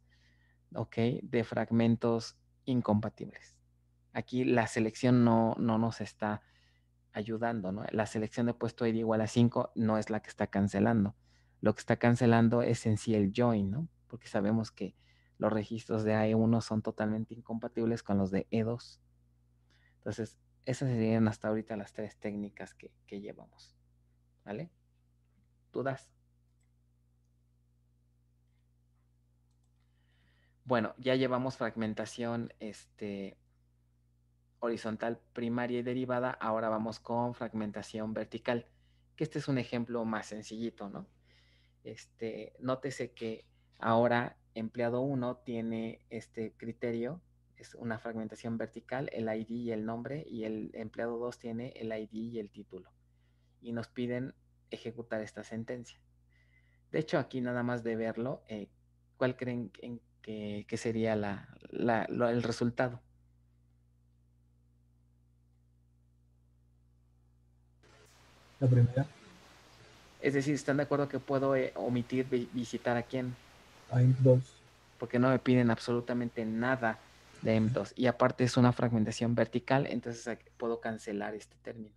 ¿ok? De fragmentos incompatibles. Aquí la selección no, nos está ayudando, ¿no? La selección de puesto ID igual a 5 no es la que está cancelando. Lo que está cancelando es en sí el join, ¿no? Porque sabemos que los registros de AE1 son totalmente incompatibles con los de E2. Entonces, esas serían hasta ahorita las tres técnicas que llevamos. ¿Vale? ¿Dudas? Bueno, ya llevamos fragmentación este, horizontal primaria y derivada. Ahora vamos con fragmentación vertical, que este es un ejemplo más sencillito, ¿no? Este, nótese que ahora empleado 1 tiene este criterio, es una fragmentación vertical, el ID y el nombre, y el empleado 2 tiene el ID y el título y nos piden ejecutar esta sentencia. De hecho, aquí nada más de verlo, eh, ¿cuál creen que, sería el resultado? La primera. Es decir, ¿están de acuerdo que puedo eh, omitir visitar a quién? A m 2 Porque no me piden absolutamente nada de m 2 Y aparte es una fragmentación vertical, entonces eh, puedo cancelar este término.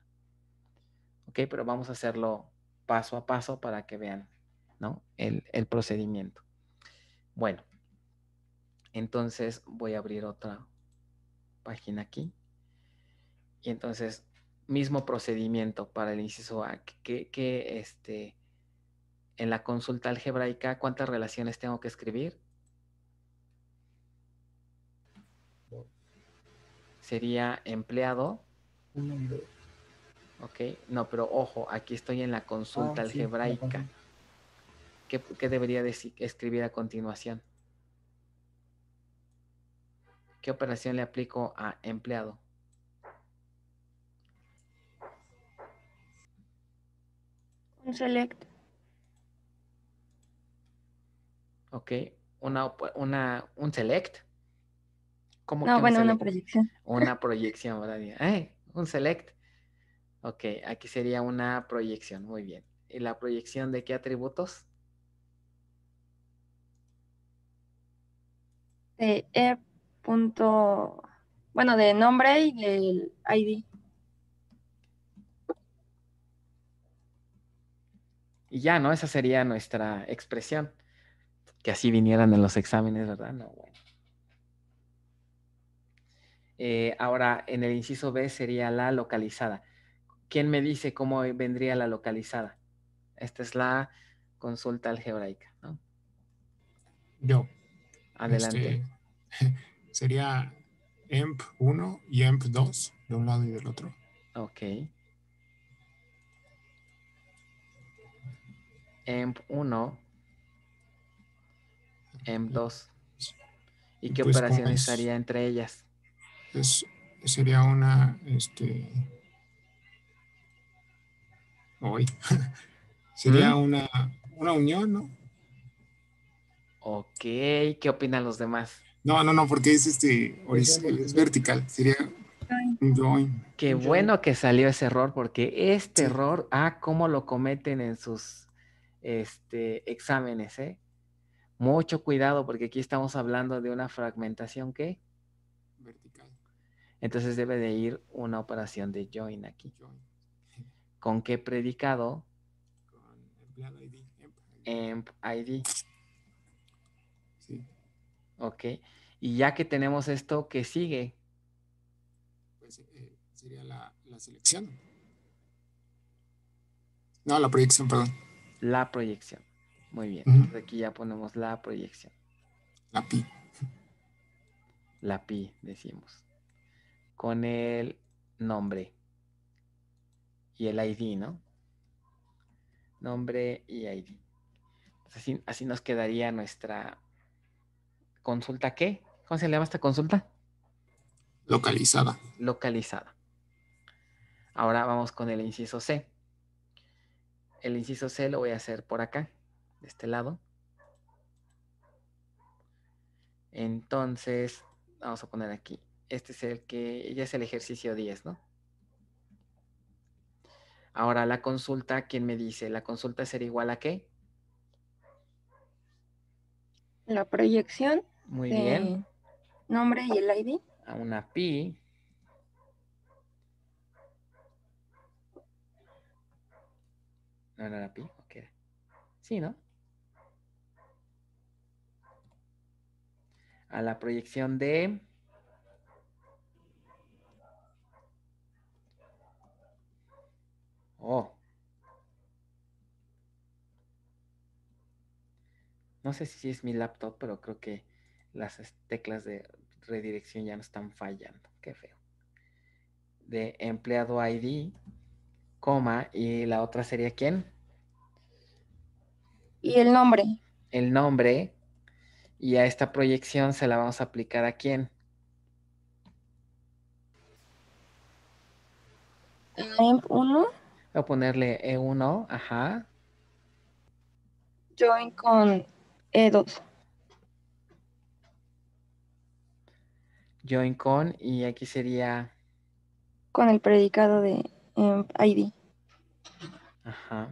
¿ok? Pero vamos a hacerlo paso a paso para que vean, ¿no? El, procedimiento. Bueno, entonces voy a abrir otra página aquí. Y entonces, mismo procedimiento para el inciso A, que, que este, en la consulta algebraica, ¿cuántas relaciones tengo que escribir? Sería empleado. y Ok, no, pero ojo, aquí estoy en la consulta ah, algebraica. ¿Qué, debería decir, escribir a continuación? ¿Qué operación le aplico a empleado? Un select. Ok, una, una, un select. ¿Cómo no, bueno, una proyección. Una proyección, ¿verdad? un select. Ok, aquí sería una proyección, muy bien. ¿Y la proyección de qué atributos? De E punto, bueno, de nombre y del ID. Y ya, ¿no? Esa sería nuestra expresión. Que así vinieran en los exámenes, ¿verdad? No, bueno. Eh, ahora, en el inciso B sería la localizada. ¿quién me dice cómo vendría la localizada? Esta es la consulta algebraica, ¿no? Yo. Adelante. Este, sería emp1 y emp2 de un lado y del otro. Ok. emp1, emp2. ¿Y qué pues, operación estaría entre ellas? sería una este, hoy. Sería una, una unión, ¿no? Ok, ¿qué opinan los demás? No, no, no, porque es este es vertical, sería join. Qué bueno que salió ese error, porque este error, ah, cómo lo cometen en sus este, exámenes, ¿eh? Mucho cuidado, porque aquí estamos hablando de una fragmentación que. Vertical. Entonces debe de ir una operación de join aquí. Join con qué predicado. Con empleado ID. Emp ID. Sí. Ok. Y ya que tenemos esto, ¿qué sigue? Pues, eh, sería la, selección. No, la proyección, perdón. La proyección. Muy bien. aquí ya ponemos la proyección. La pi. La pi, decimos. Con el nombre y el ID, ¿no? Nombre y ID. Pues así, así, nos quedaría nuestra consulta qué? ¿Cómo se le llama esta consulta? Localizada. Localizada. Ahora vamos con el inciso C. El inciso C lo voy a hacer por acá, de este lado. Entonces, vamos a poner aquí. Este es el que ya es el ejercicio 10, ¿no? Ahora, la consulta, ¿quién me dice? ¿La consulta será igual a qué? La proyección. Muy bien. Nombre y el ID. A una pi. No, no pi, Sí, ¿no? A la proyección de Oh. No sé si es mi laptop, pero creo que las teclas de redirección ya no están fallando. Qué feo. De empleado ID, coma, y la otra sería quién. Y el nombre. El nombre. Y a esta proyección se la vamos a aplicar a quién. NAME 1. Voy a ponerle E1, ajá. Join con E2. Join con, y aquí sería... Con el predicado de em, ID. Ajá.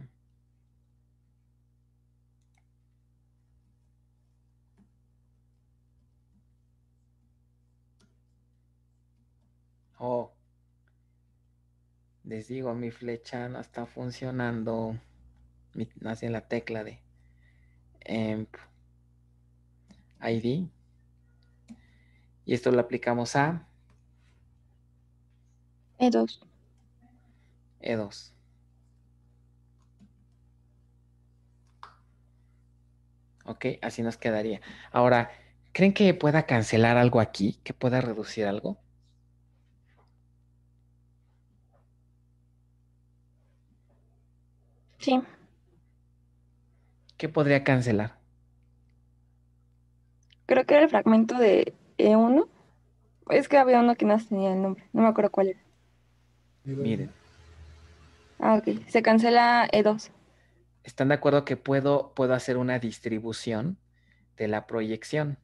Oh, les digo, mi flecha no está funcionando. Nace en la tecla de ID. Y esto lo aplicamos a E2. E2. Ok, así nos quedaría. Ahora, ¿creen que pueda cancelar algo aquí? ¿Que pueda reducir algo? Sí. ¿Qué podría cancelar? Creo que era el fragmento de E1. Es que había uno que no tenía el nombre, no me acuerdo cuál era. Miren. Ah, ok. Se cancela E2. ¿Están de acuerdo que puedo, puedo hacer una distribución de la proyección?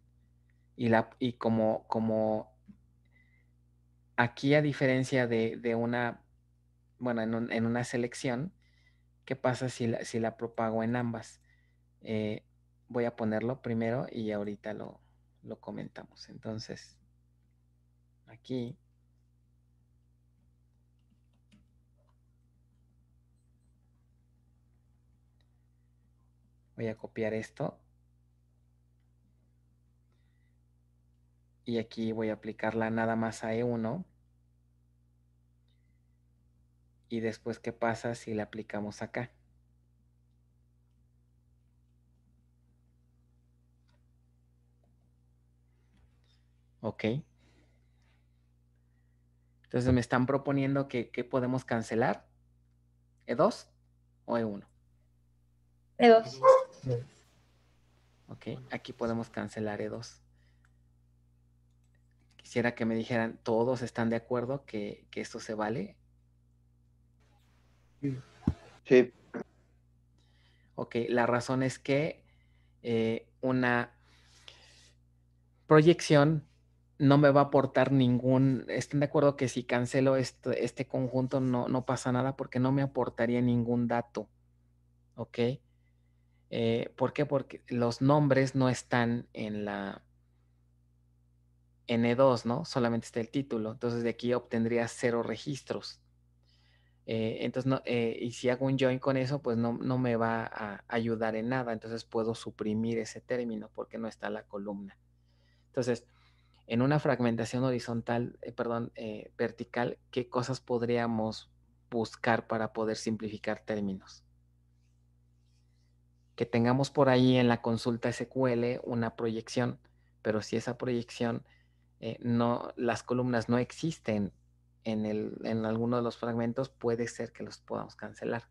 Y, la, y como, como aquí a diferencia de, una, bueno, en, en una selección, ¿Qué pasa si la, si la propago en ambas? Eh, voy a ponerlo primero y ahorita lo, lo comentamos. Entonces, aquí. Voy a copiar esto. Y aquí voy a aplicarla nada más a E1 y después qué pasa si la aplicamos acá. Ok. Entonces me están proponiendo que, ¿qué podemos cancelar. ¿E2 o E1? E2. Ok, aquí podemos cancelar E2. Quisiera que me dijeran, ¿todos están de acuerdo que, que esto se vale? Sí. Ok, la razón es que eh, una proyección no me va a aportar ningún, están de acuerdo que si cancelo este, este conjunto no, no, pasa nada porque no me aportaría ningún dato, ¿ok? Eh, ¿Por qué? Porque los nombres no están en la N2, ¿no? Solamente está el título, entonces de aquí obtendría cero registros. Eh, entonces, eh, y si hago un join con eso, pues no, me va a ayudar en nada. Entonces puedo suprimir ese término porque no está la columna. Entonces, en una fragmentación horizontal, eh, perdón, vertical, ¿qué cosas podríamos buscar para poder simplificar términos? Que tengamos por ahí en la consulta SQL una proyección, pero si esa proyección no, las columnas no existen en, el, alguno de los fragmentos puede ser que los podamos cancelar,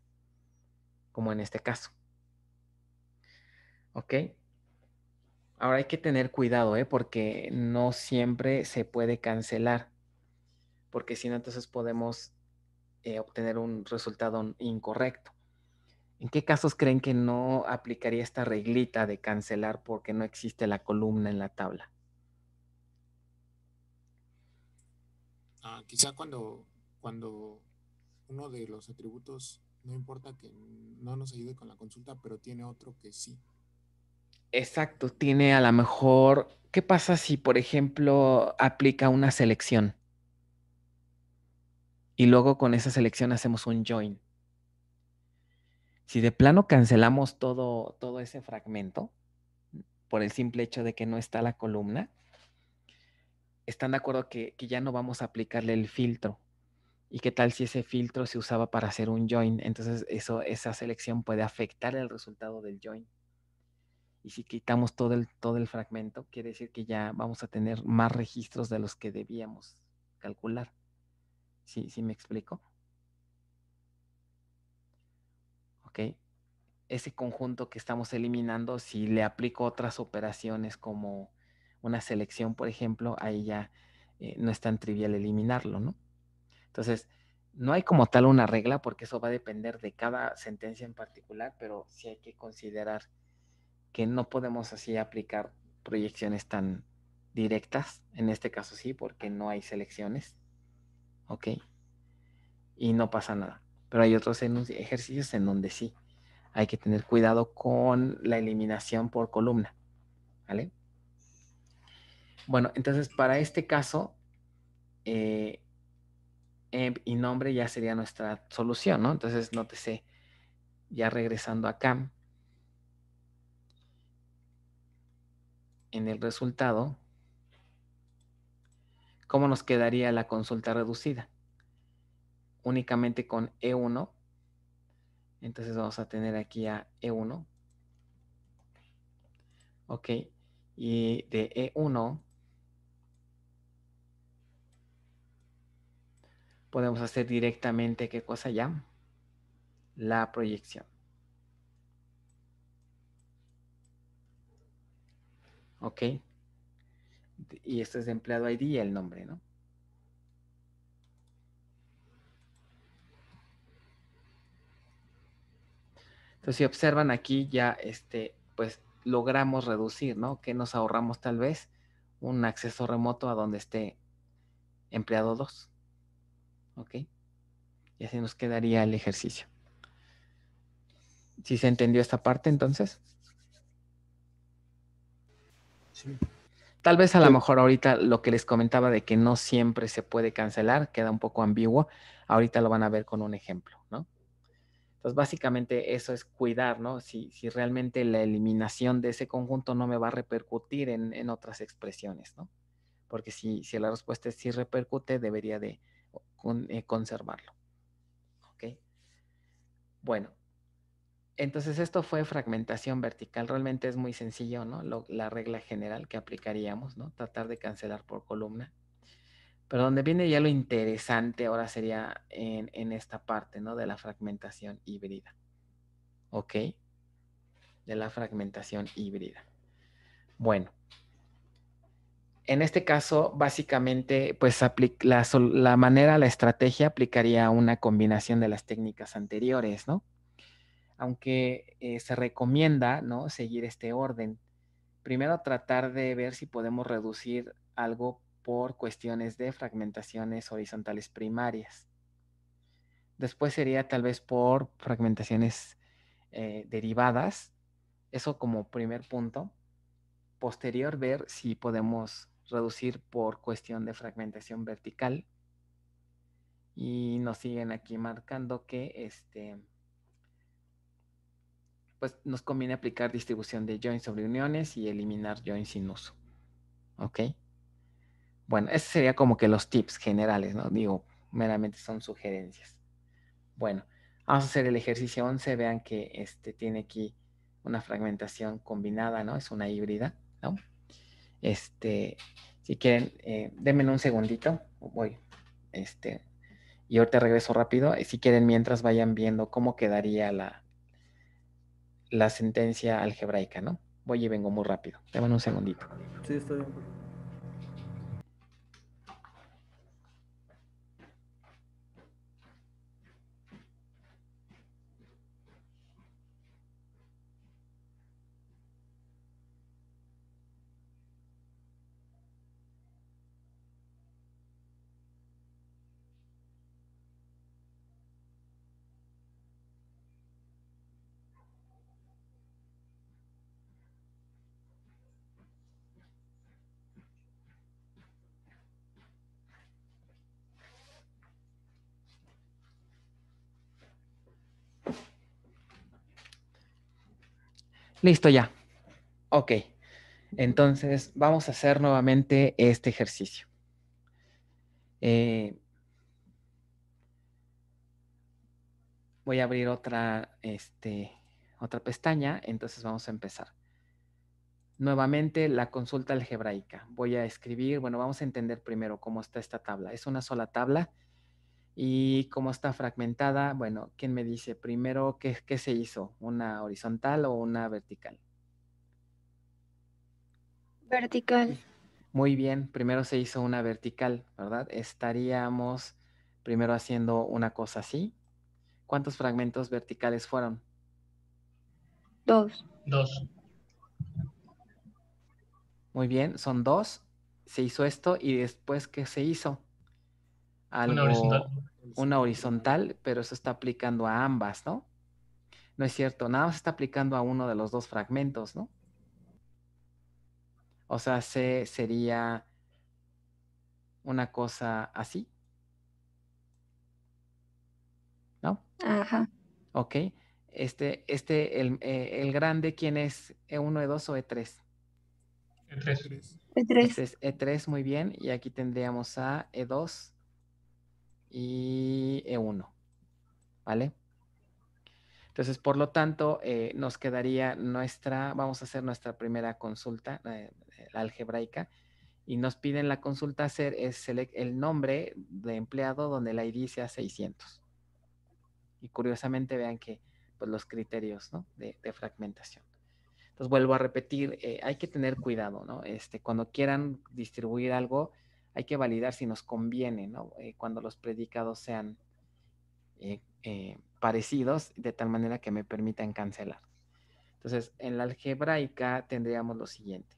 como en este caso. ¿Ok? Ahora hay que tener cuidado, ¿eh? porque no siempre se puede cancelar, porque si no, entonces podemos eh, obtener un resultado incorrecto. ¿En qué casos creen que no aplicaría esta reglita de cancelar porque no existe la columna en la tabla? Ah, quizá cuando, cuando uno de los atributos no importa que no nos ayude con la consulta, pero tiene otro que sí. Exacto, tiene a lo mejor, ¿qué pasa si, por ejemplo, aplica una selección? Y luego con esa selección hacemos un join. Si de plano cancelamos todo, todo ese fragmento, por el simple hecho de que no está la columna, están de acuerdo que, ya no vamos a aplicarle el filtro. ¿Y qué tal si ese filtro se usaba para hacer un join? Entonces eso, esa selección puede afectar el resultado del join. Y si quitamos todo el, todo el fragmento, quiere decir que ya vamos a tener más registros de los que debíamos calcular. ¿Sí, sí me explico? Ok. Ese conjunto que estamos eliminando, si le aplico otras operaciones como una selección, por ejemplo, ahí ya eh, no es tan trivial eliminarlo, ¿no? Entonces, no hay como tal una regla porque eso va a depender de cada sentencia en particular, pero sí hay que considerar que no podemos así aplicar proyecciones tan directas, en este caso sí, porque no hay selecciones, ¿ok? Y no pasa nada. Pero hay otros ejercicios en donde sí, hay que tener cuidado con la eliminación por columna, ¿vale? Bueno, entonces para este caso, eh, y nombre ya sería nuestra solución, ¿no? Entonces, nótese, ya regresando acá, en el resultado, ¿cómo nos quedaría la consulta reducida? Únicamente con E1. Entonces vamos a tener aquí a E1. Ok. Y de E1 podemos hacer directamente, ¿qué cosa ya? La proyección. Ok. Y esto es de empleado ID y el nombre, ¿no? Entonces, si observan aquí ya, este, pues logramos reducir, ¿no? Que nos ahorramos tal vez un acceso remoto a donde esté empleado 2. ¿Ok? Y así nos quedaría el ejercicio. ¿Sí se entendió esta parte entonces? Sí. Tal vez a lo mejor ahorita lo que les comentaba de que no siempre se puede cancelar, queda un poco ambiguo. Ahorita lo van a ver con un ejemplo, ¿no? Entonces, básicamente eso es cuidar, ¿no? Si, realmente la eliminación de ese conjunto no me va a repercutir en, otras expresiones, ¿no? Porque si, la respuesta es sí repercute, debería de, eh, conservarlo. ¿Ok? Bueno, entonces esto fue fragmentación vertical. Realmente es muy sencillo, ¿no? la regla general que aplicaríamos, ¿no? Tratar de cancelar por columna. Pero donde viene ya lo interesante ahora sería en, en esta parte, ¿no? De la fragmentación híbrida. ¿Ok? De la fragmentación híbrida. Bueno, en este caso, básicamente, pues la, manera, la estrategia aplicaría una combinación de las técnicas anteriores, ¿no? Aunque eh, se recomienda, ¿no? Seguir este orden. Primero, tratar de ver si podemos reducir algo por cuestiones de fragmentaciones horizontales primarias. Después sería tal vez por fragmentaciones eh, derivadas. Eso como primer punto. Posterior, ver si podemos reducir por cuestión de fragmentación vertical. Y nos siguen aquí marcando que este, pues nos conviene aplicar distribución de joins sobre uniones y eliminar joins sin uso. ¿Ok? Bueno, ese sería como que los tips generales, ¿no? Digo, meramente son sugerencias. Bueno, vamos a hacer el ejercicio 11. Vean que este tiene aquí una fragmentación combinada, ¿no? Es una híbrida, ¿no? Este, si quieren, eh, denme un segundito, voy, este, y ahorita regreso rápido. Si quieren, mientras vayan viendo cómo quedaría la, la sentencia algebraica, ¿no? Voy y vengo muy rápido. Denme un segundito. Sí, estoy bien. Pues. Listo ya. Ok. Entonces vamos a hacer nuevamente este ejercicio. Eh, voy a abrir otra, este, otra pestaña, entonces vamos a empezar. Nuevamente la consulta algebraica. Voy a escribir, bueno, vamos a entender primero cómo está esta tabla. Es una sola tabla y cómo está fragmentada. Bueno, ¿quién me dice primero qué, se hizo? ¿Una horizontal o una vertical? Vertical. Muy bien, primero se hizo una vertical, ¿verdad? Estaríamos primero haciendo una cosa así. ¿Cuántos fragmentos verticales fueron? Dos. Dos. Muy bien, son dos. Se hizo esto y después, ¿qué se hizo? una horizontal. pero eso está aplicando a ambas, ¿no? No es cierto, nada más está aplicando a uno de los dos fragmentos, ¿no? O sea, C sería una cosa así. ¿No? Ajá. Ok. Este, este, el, eh, grande, ¿quién es? ¿E1, E2 o E3? E3. E3. E3. E3, muy bien. Y aquí tendríamos a E2 y E1. ¿Vale? Entonces, por lo tanto, eh, nos quedaría nuestra, vamos a hacer nuestra primera consulta eh, eh, algebraica y nos piden la consulta hacer es el nombre de empleado donde la ID sea 600. Y curiosamente vean que pues, los criterios de, fragmentación. Entonces vuelvo a repetir, hay que tener cuidado, ¿no? Este, cuando quieran distribuir algo, hay que validar si nos conviene, ¿no? Eh, cuando los predicados sean eh, eh, parecidos, de tal manera que me permitan cancelar. Entonces, en la algebraica tendríamos lo siguiente.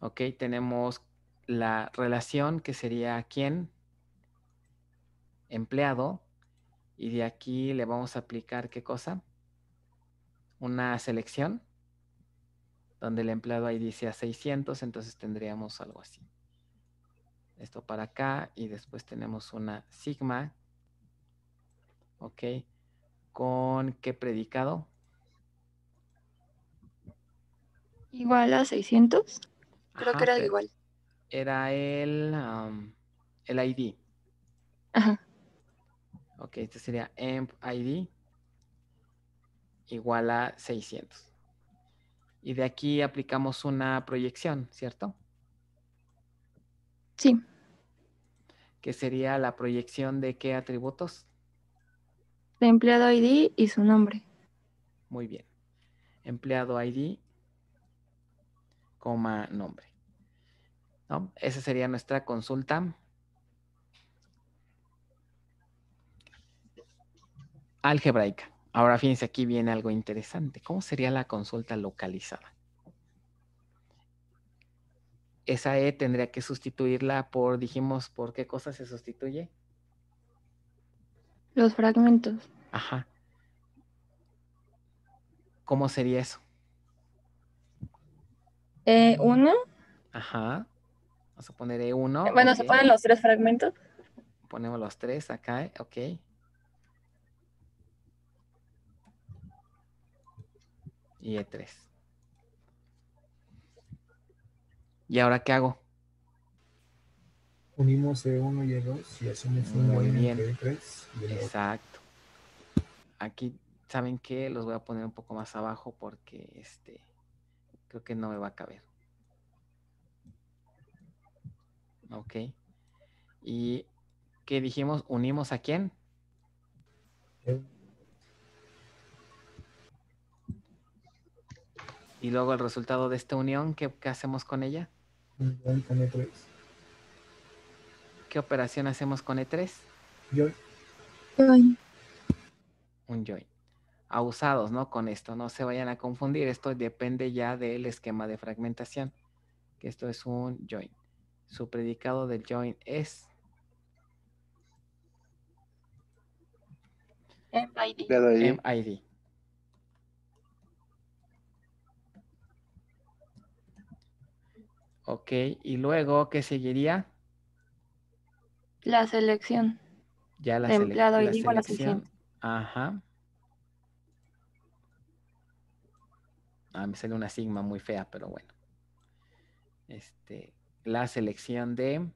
Ok, tenemos la relación que sería quién, empleado, y de aquí le vamos a aplicar qué cosa, una selección donde el empleado ID dice a 600, entonces tendríamos algo así. Esto para acá y después tenemos una sigma, ¿ok? ¿Con qué predicado? Igual a 600. Creo que era igual. Era el, el ID. Ajá. Ok, este sería emp ID igual a 600 y de aquí aplicamos una proyección, ¿cierto? Sí. ¿Qué sería la proyección de qué atributos? De empleado ID y su nombre. Muy bien. Empleado ID, coma nombre. ¿No? Esa sería nuestra consulta. Algebraica. Ahora fíjense, aquí viene algo interesante. ¿Cómo sería la consulta localizada? Esa E tendría que sustituirla por, dijimos, ¿por qué cosa se sustituye? Los fragmentos. Ajá. ¿Cómo sería eso? e uno. Ajá. Vamos a poner E1. Bueno, se ponen los tres fragmentos. Ponemos los tres acá, ok. y E3. ¿Y ahora qué hago? Unimos E1 y E2 y hacemos un bien. E3 Exacto. Aquí, ¿saben qué? Los voy a poner un poco más abajo porque este creo que no me va a caber. Ok. ¿Y qué dijimos? ¿Unimos a quién? E Y luego el resultado de esta unión, ¿qué, hacemos con ella? Con E3. E ¿Qué operación hacemos con E3? Join. Join. Un join. Abusados, ¿no? Con esto, no se vayan a confundir. Esto depende ya del esquema de fragmentación. Que esto es un join. Su predicado del join es. MID. MID. Ok, y luego, ¿qué seguiría? La selección. Ya la, selección. empleado la selección. La Ajá. Ah, me sale una sigma muy fea, pero bueno. Este, la selección de...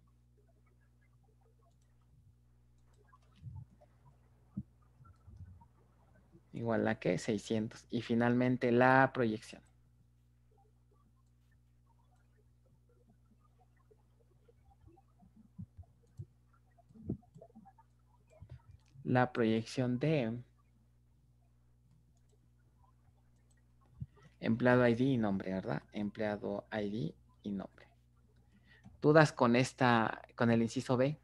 Igual a que 600. Y finalmente la proyección. la proyección de empleado ID y nombre, ¿verdad? Empleado ID y nombre. ¿Dudas con esta, con el inciso B?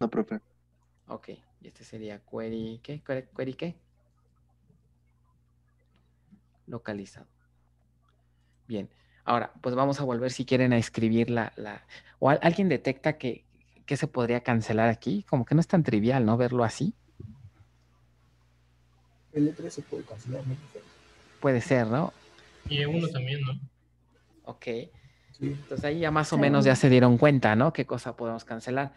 No, profe. Ok, y este sería query, ¿qué? ¿Query qué? localizado. Bien, ahora, pues vamos a volver si quieren a escribir la... o alguien detecta que, que, se podría cancelar aquí, como que no es tan trivial, ¿no? Verlo así. El E3 se puede cancelar, ¿no? Puede ser, ¿no? Y E1 este, también, ¿no? Ok. Entonces ahí ya más o menos ya se dieron cuenta, ¿no? Qué cosa podemos cancelar.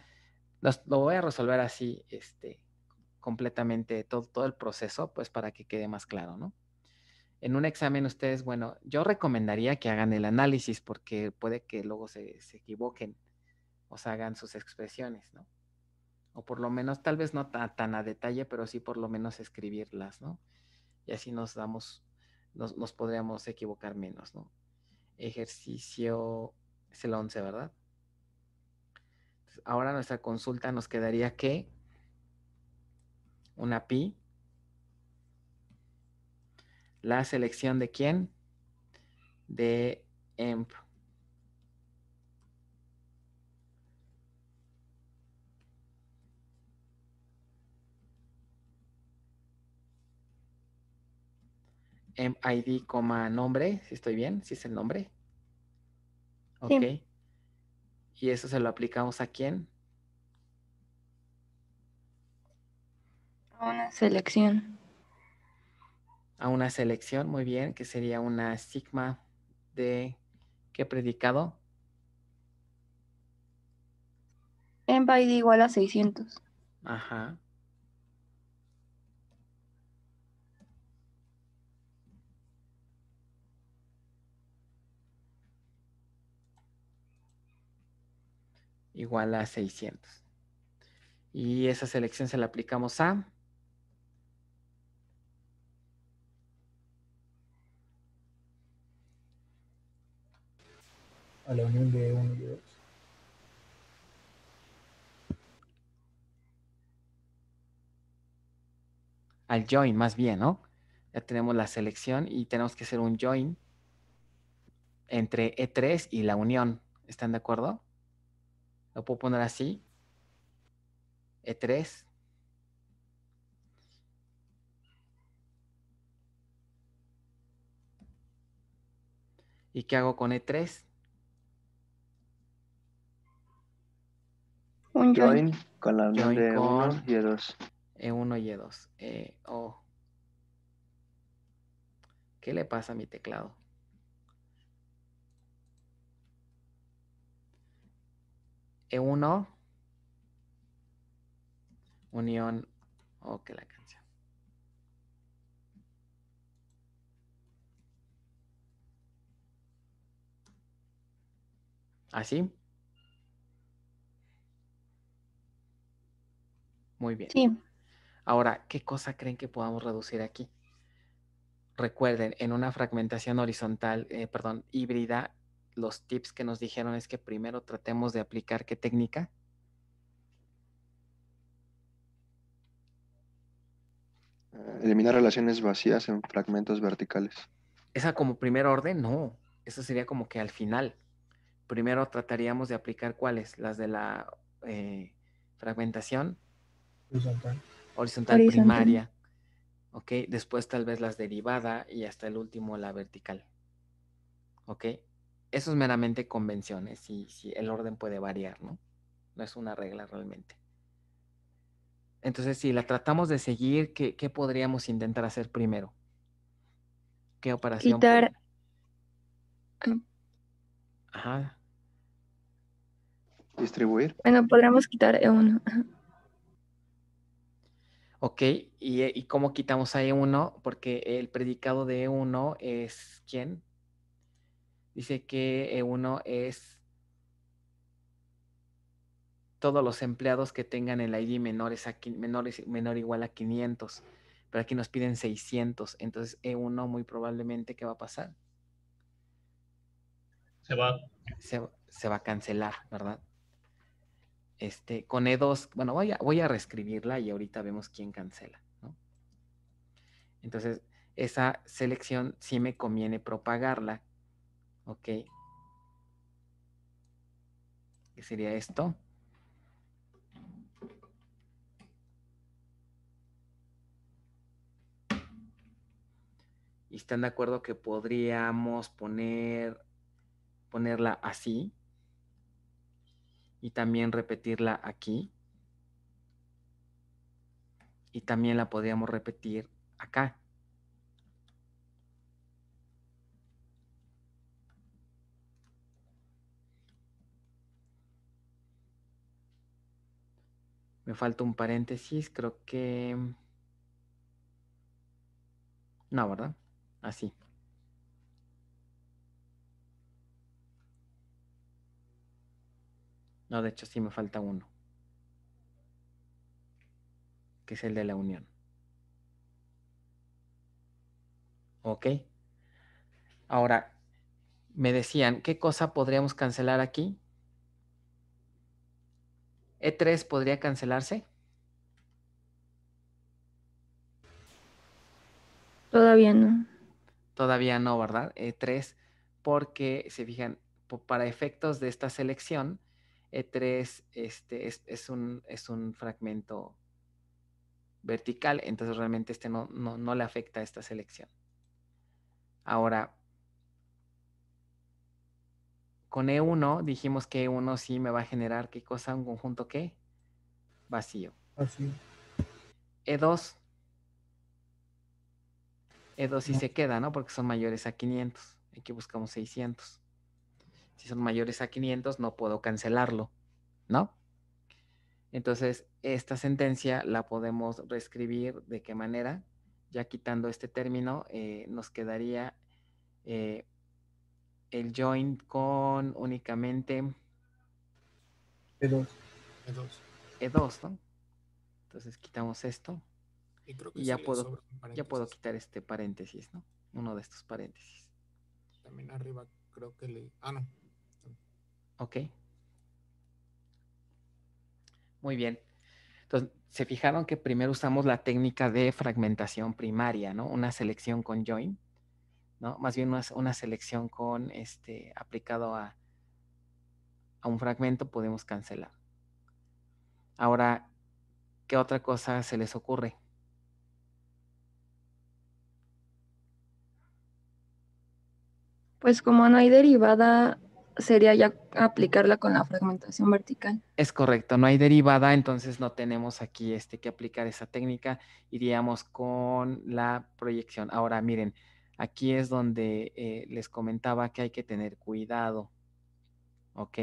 lo voy a resolver así, este, completamente todo el proceso, pues para que quede más claro, ¿no? en un examen ustedes, bueno, yo recomendaría que hagan el análisis porque puede que luego se, equivoquen o se hagan sus expresiones, ¿no? O por lo menos, tal vez no tan, a detalle, pero sí por lo menos escribirlas, ¿no? Y así nos damos, nos, nos podríamos equivocar menos, ¿no? Ejercicio es el 11, ¿verdad? ahora nuestra consulta nos quedaría que una pi la selección de quién? De emp. Emp ID, coma nombre, si estoy bien, si es el nombre. Ok. ¿Y eso se lo aplicamos a quién? A una selección a una selección, muy bien, que sería una sigma de qué predicado. En by igual a 600. Ajá. Igual a 600. Y esa selección se la aplicamos a la unión de 1 y 2. Al join, más bien, ¿no? Ya tenemos la selección y tenemos que hacer un join entre E3 y la unión. ¿Están de acuerdo? Lo puedo poner así. E3. ¿Y qué hago con E3? Un join, con la unión de de 1 eh, y 2 E1 y E2. E -O. ¿Qué le pasa a mi teclado? E1. Unión. Oh, que la canción. Así. Muy bien. Ahora, ¿qué cosa creen que podamos reducir aquí? Recuerden, en una fragmentación horizontal, eh, perdón, híbrida, los tips que nos dijeron es que primero tratemos de aplicar qué técnica. Eh, eliminar relaciones vacías en fragmentos verticales. ¿Esa como primer orden? No, eso sería como que al final. Primero trataríamos de aplicar cuáles, las de la eh, fragmentación, Horizontal. Horizontal, primaria. ¿ok? Después tal vez las derivada y hasta el último la vertical, ¿ok? Eso es meramente convenciones y, el orden puede variar, ¿no? No es una regla realmente. Entonces, si la tratamos de seguir, ¿qué, podríamos intentar hacer primero? ¿Qué operación? Quitar. Ah. Ajá. Distribuir. Bueno, podríamos quitar E1. Ok, eh, ¿Y, cómo quitamos a E1? Porque el predicado de E1 es ¿quién? Dice que E1 es todos los empleados que tengan el ID menores o menor igual a 500, pero aquí nos piden 600, entonces E1 muy probablemente, ¿qué va a pasar? Se va. se va a cancelar, ¿verdad? Este, con E2, bueno, voy a, reescribirla y ahorita vemos quién cancela. ¿no? Entonces, esa selección sí me conviene propagarla. ¿Ok? ¿Qué sería esto? Y están de acuerdo que podríamos poner, ponerla así, y también repetirla aquí. Y también la podríamos repetir acá. Me falta un paréntesis, creo que... Mm, no, ¿verdad? Así. No, de hecho sí me falta uno. Que es el de la unión. Ok. Ahora, me decían, ¿qué cosa podríamos cancelar aquí? ¿E3 podría cancelarse? Todavía no. Todavía no, ¿verdad? E3, porque, se fijan, para efectos de esta selección, e3 este, es, un, es un fragmento vertical, entonces realmente este no, no, le afecta a esta selección. Ahora, con E1 dijimos que E1 sí me va a generar qué cosa, un conjunto qué? Vacío. Vacío. E2. E2 sí se queda, ¿no? Porque son mayores a 500. Aquí buscamos 600 si son mayores a 500 no puedo cancelarlo, ¿no? Entonces, esta sentencia la podemos reescribir de qué manera, ya quitando este término, eh, nos quedaría eh, el join con únicamente E2. E2. E2, ¿no? Entonces quitamos esto. Y, ya, puedo, ya puedo quitar este paréntesis, ¿no? Uno de estos paréntesis. También arriba creo que le... Ah, no, ¿Ok? Muy bien. Entonces, se fijaron que primero usamos la técnica de fragmentación primaria, ¿no? Una selección con join, ¿no? Más bien una, una selección con, este, aplicado a, a un fragmento, podemos cancelar. Ahora, ¿qué otra cosa se les ocurre? Pues como no hay derivada sería ya aplicarla con la fragmentación vertical. Es correcto, no hay derivada, entonces no tenemos aquí este, que aplicar esa técnica, iríamos con la proyección. Ahora miren, aquí es donde eh, les comentaba que hay que tener cuidado, ¿ok?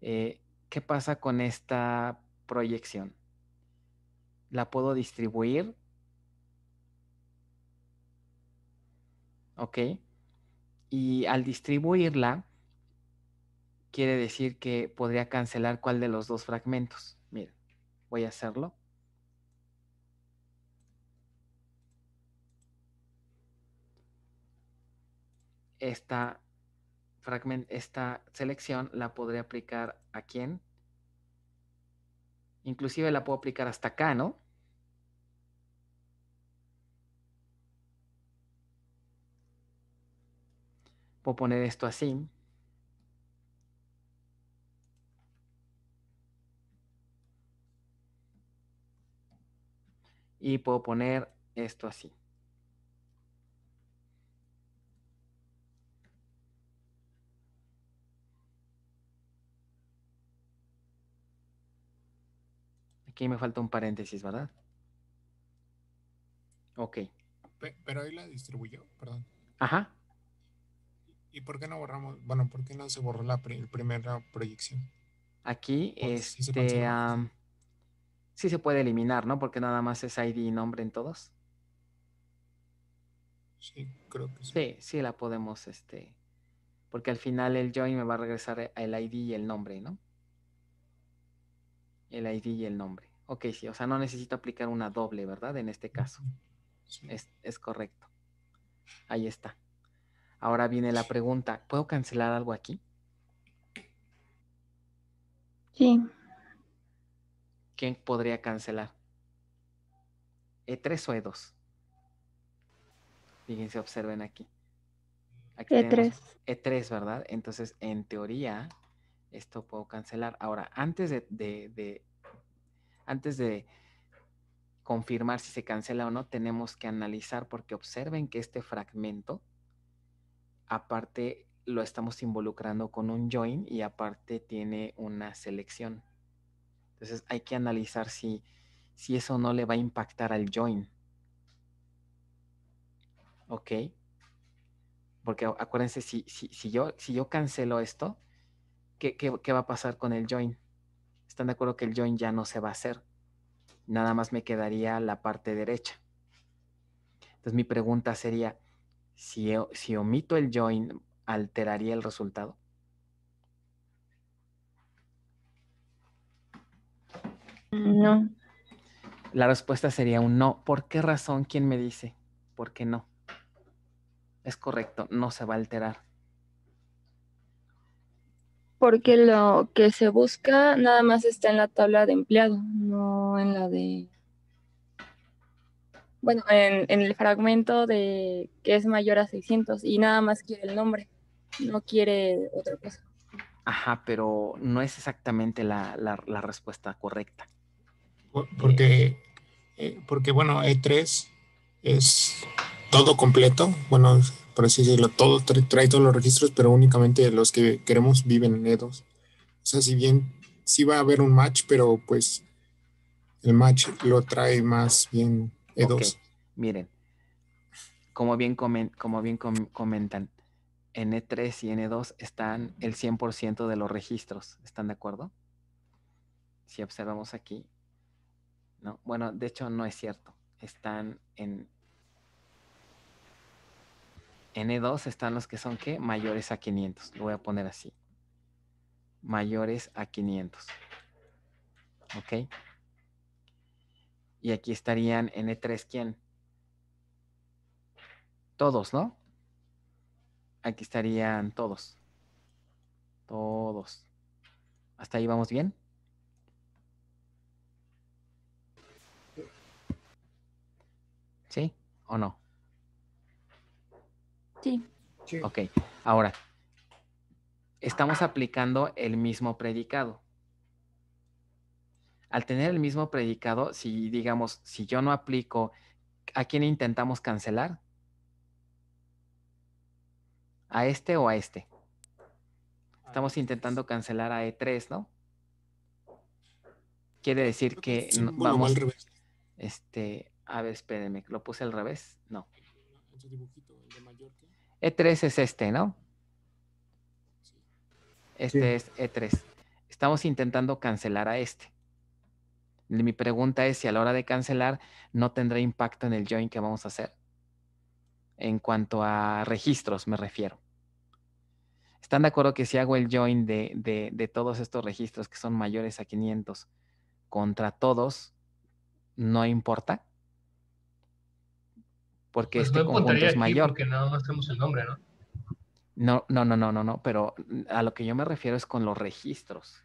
Eh, ¿Qué pasa con esta proyección? ¿La puedo distribuir? ¿Ok? Y al distribuirla, quiere decir que podría cancelar cuál de los dos fragmentos. Miren, voy a hacerlo. Esta, esta selección la podría aplicar a quién. Inclusive la puedo aplicar hasta acá, ¿no? a poner esto así. y puedo poner esto así. Aquí me falta un paréntesis, ¿verdad? Ok. Pero ahí la distribuyó, perdón. Ajá. ¿Y por qué no borramos? Bueno, ¿por qué no se borró la primera proyección? Aquí, este sí se puede eliminar, ¿no? Porque nada más es ID y nombre en todos. Sí, creo que sí. Sí, sí la podemos, este, porque al final el join me va a regresar el ID y el nombre, ¿no? El ID y el nombre. Ok, sí, o sea, no necesito aplicar una doble, ¿verdad? En este caso. Es, es correcto. Ahí está. Ahora viene la pregunta, ¿puedo cancelar algo aquí? Sí. ¿quién podría cancelar? ¿E3 o E2? Fíjense, observen aquí. E3. E3, e ¿verdad? Entonces, en teoría, esto puedo cancelar. Ahora, antes de, antes de confirmar si se cancela o no, tenemos que analizar porque observen que este fragmento, aparte lo estamos involucrando con un join y aparte tiene una selección. Entonces hay que analizar si, si eso no le va a impactar al join. ¿Ok? Porque acuérdense, si, si, si yo, si yo cancelo esto, ¿qué, ¿qué, qué, va a pasar con el join? ¿Están de acuerdo que el join ya no se va a hacer? Nada más me quedaría la parte derecha. Entonces mi pregunta sería, si, si omito el join, ¿alteraría el resultado? No. La respuesta sería un no. ¿Por qué razón? ¿Quién me dice? ¿Por qué no? Es correcto, no se va a alterar. Porque lo que se busca nada más está en la tabla de empleado, no en la de... Bueno, en, el fragmento de que es mayor a 600 y nada más quiere el nombre, no quiere otra cosa. Ajá, pero no es exactamente la respuesta correcta. Porque, eh, porque bueno, E3 es todo completo, bueno, por así decirlo, todo trae, todos los registros, pero únicamente los que queremos viven en E2. O sea, si bien sí va a haber un match, pero pues el match lo trae más bien E2. Miren, como bien, como bien comentan, en E3 y en E2 están el 100% de los registros, ¿están de acuerdo? Si observamos aquí, bueno, de hecho no es cierto. Están en... En E2 están los que son, ¿qué? Mayores a 500. Lo voy a poner así. Mayores a 500. ¿Ok? Y aquí estarían en E3, ¿quién? Todos, ¿no? Aquí estarían todos. Todos. ¿Hasta ahí vamos bien? ¿o no? Sí. Ok, ahora, estamos aplicando el mismo predicado. Al tener el mismo predicado, si digamos, si yo no aplico, ¿a quién intentamos cancelar? ¿A este o a este? Estamos este. intentando cancelar a E3, ¿no? Quiere decir que vamos, al este, a ver, espérenme, lo puse al revés. No. E3 e es este, ¿no? Este es E3. Estamos intentando cancelar a este. Mi pregunta es si a la hora de cancelar no tendrá impacto en el join que vamos a hacer. En cuanto a registros, me refiero. ¿Están de acuerdo que si hago el join de, de todos estos registros que son mayores a 500 contra todos, no importa? porque pues este conjunto es mayor. Porque nada nombre, ¿no? No, no, no, no, no, no, pero a lo que yo me refiero es con los registros.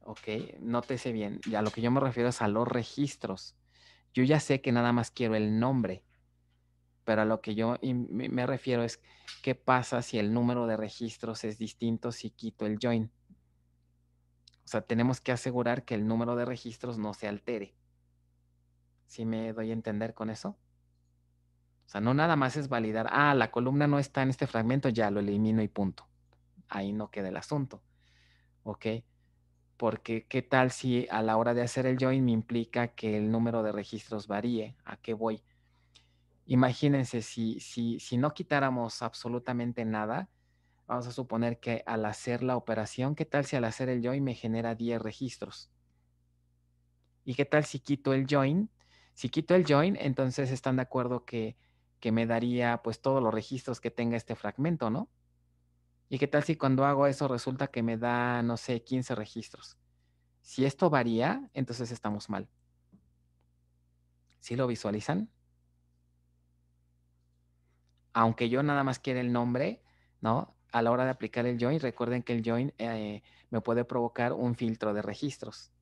Ok, nótese bien, a lo que yo me refiero es a los registros. Yo ya sé que nada más quiero el nombre, pero a lo que yo me refiero es qué pasa si el número de registros es distinto si quito el join. O sea, tenemos que asegurar que el número de registros no se altere. Si me doy a entender con eso? O sea, no nada más es validar, ah, la columna no está en este fragmento, ya lo elimino y punto. Ahí no queda el asunto. ¿Ok? Porque qué tal si a la hora de hacer el join me implica que el número de registros varíe, ¿a qué voy? Imagínense, si, si, si no quitáramos absolutamente nada, vamos a suponer que al hacer la operación, ¿qué tal si al hacer el join me genera 10 registros? ¿Y qué tal si quito el join si quito el join, entonces están de acuerdo que, me daría pues todos los registros que tenga este fragmento, ¿no? ¿Y qué tal si cuando hago eso resulta que me da, no sé, 15 registros? Si esto varía, entonces estamos mal. ¿Sí lo visualizan? Aunque yo nada más quiera el nombre, ¿no? A la hora de aplicar el join, recuerden que el join eh, me puede provocar un filtro de registros.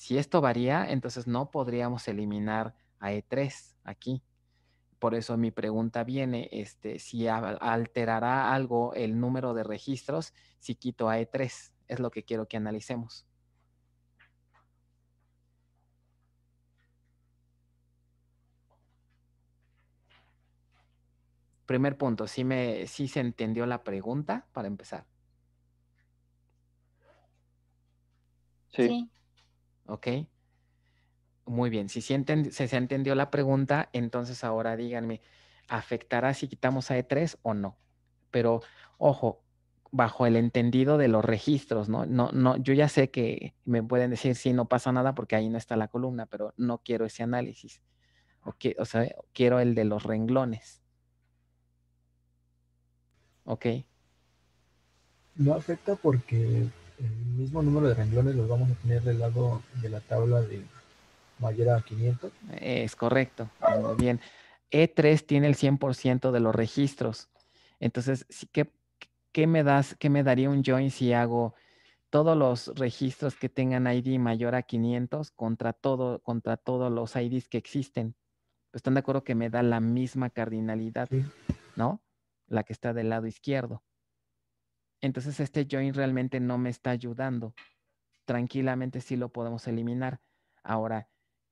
Si esto varía, entonces no podríamos eliminar a E3 aquí. Por eso mi pregunta viene, este, si alterará algo el número de registros si quito a E3. Es lo que quiero que analicemos. Primer punto, si me, se entendió la pregunta para empezar? sí. ¿ok? Muy bien, si, sienten, se se entendió la pregunta, entonces ahora díganme, ¿afectará si quitamos a E3 o no? Pero ojo, bajo el entendido de los registros, ¿no? No, no, yo ya sé que me pueden decir, sí, no pasa nada porque ahí no está la columna, pero no quiero ese análisis. o sea, quiero el de los renglones. ¿Ok? No afecta porque el mismo número de renglones los vamos a tener del lado de la tabla de mayor a 500. Es correcto, bien. E3 tiene el 100% de los registros. Entonces, ¿qué, ¿qué, me das, ¿qué me daría un join si hago todos los registros que tengan ID mayor a 500 contra, todo, contra todos los IDs que existen? Pues, ¿Están de acuerdo que me da la misma cardinalidad, no? La que está del lado izquierdo. Entonces este join realmente no me está ayudando. Tranquilamente sí lo podemos eliminar. Ahora,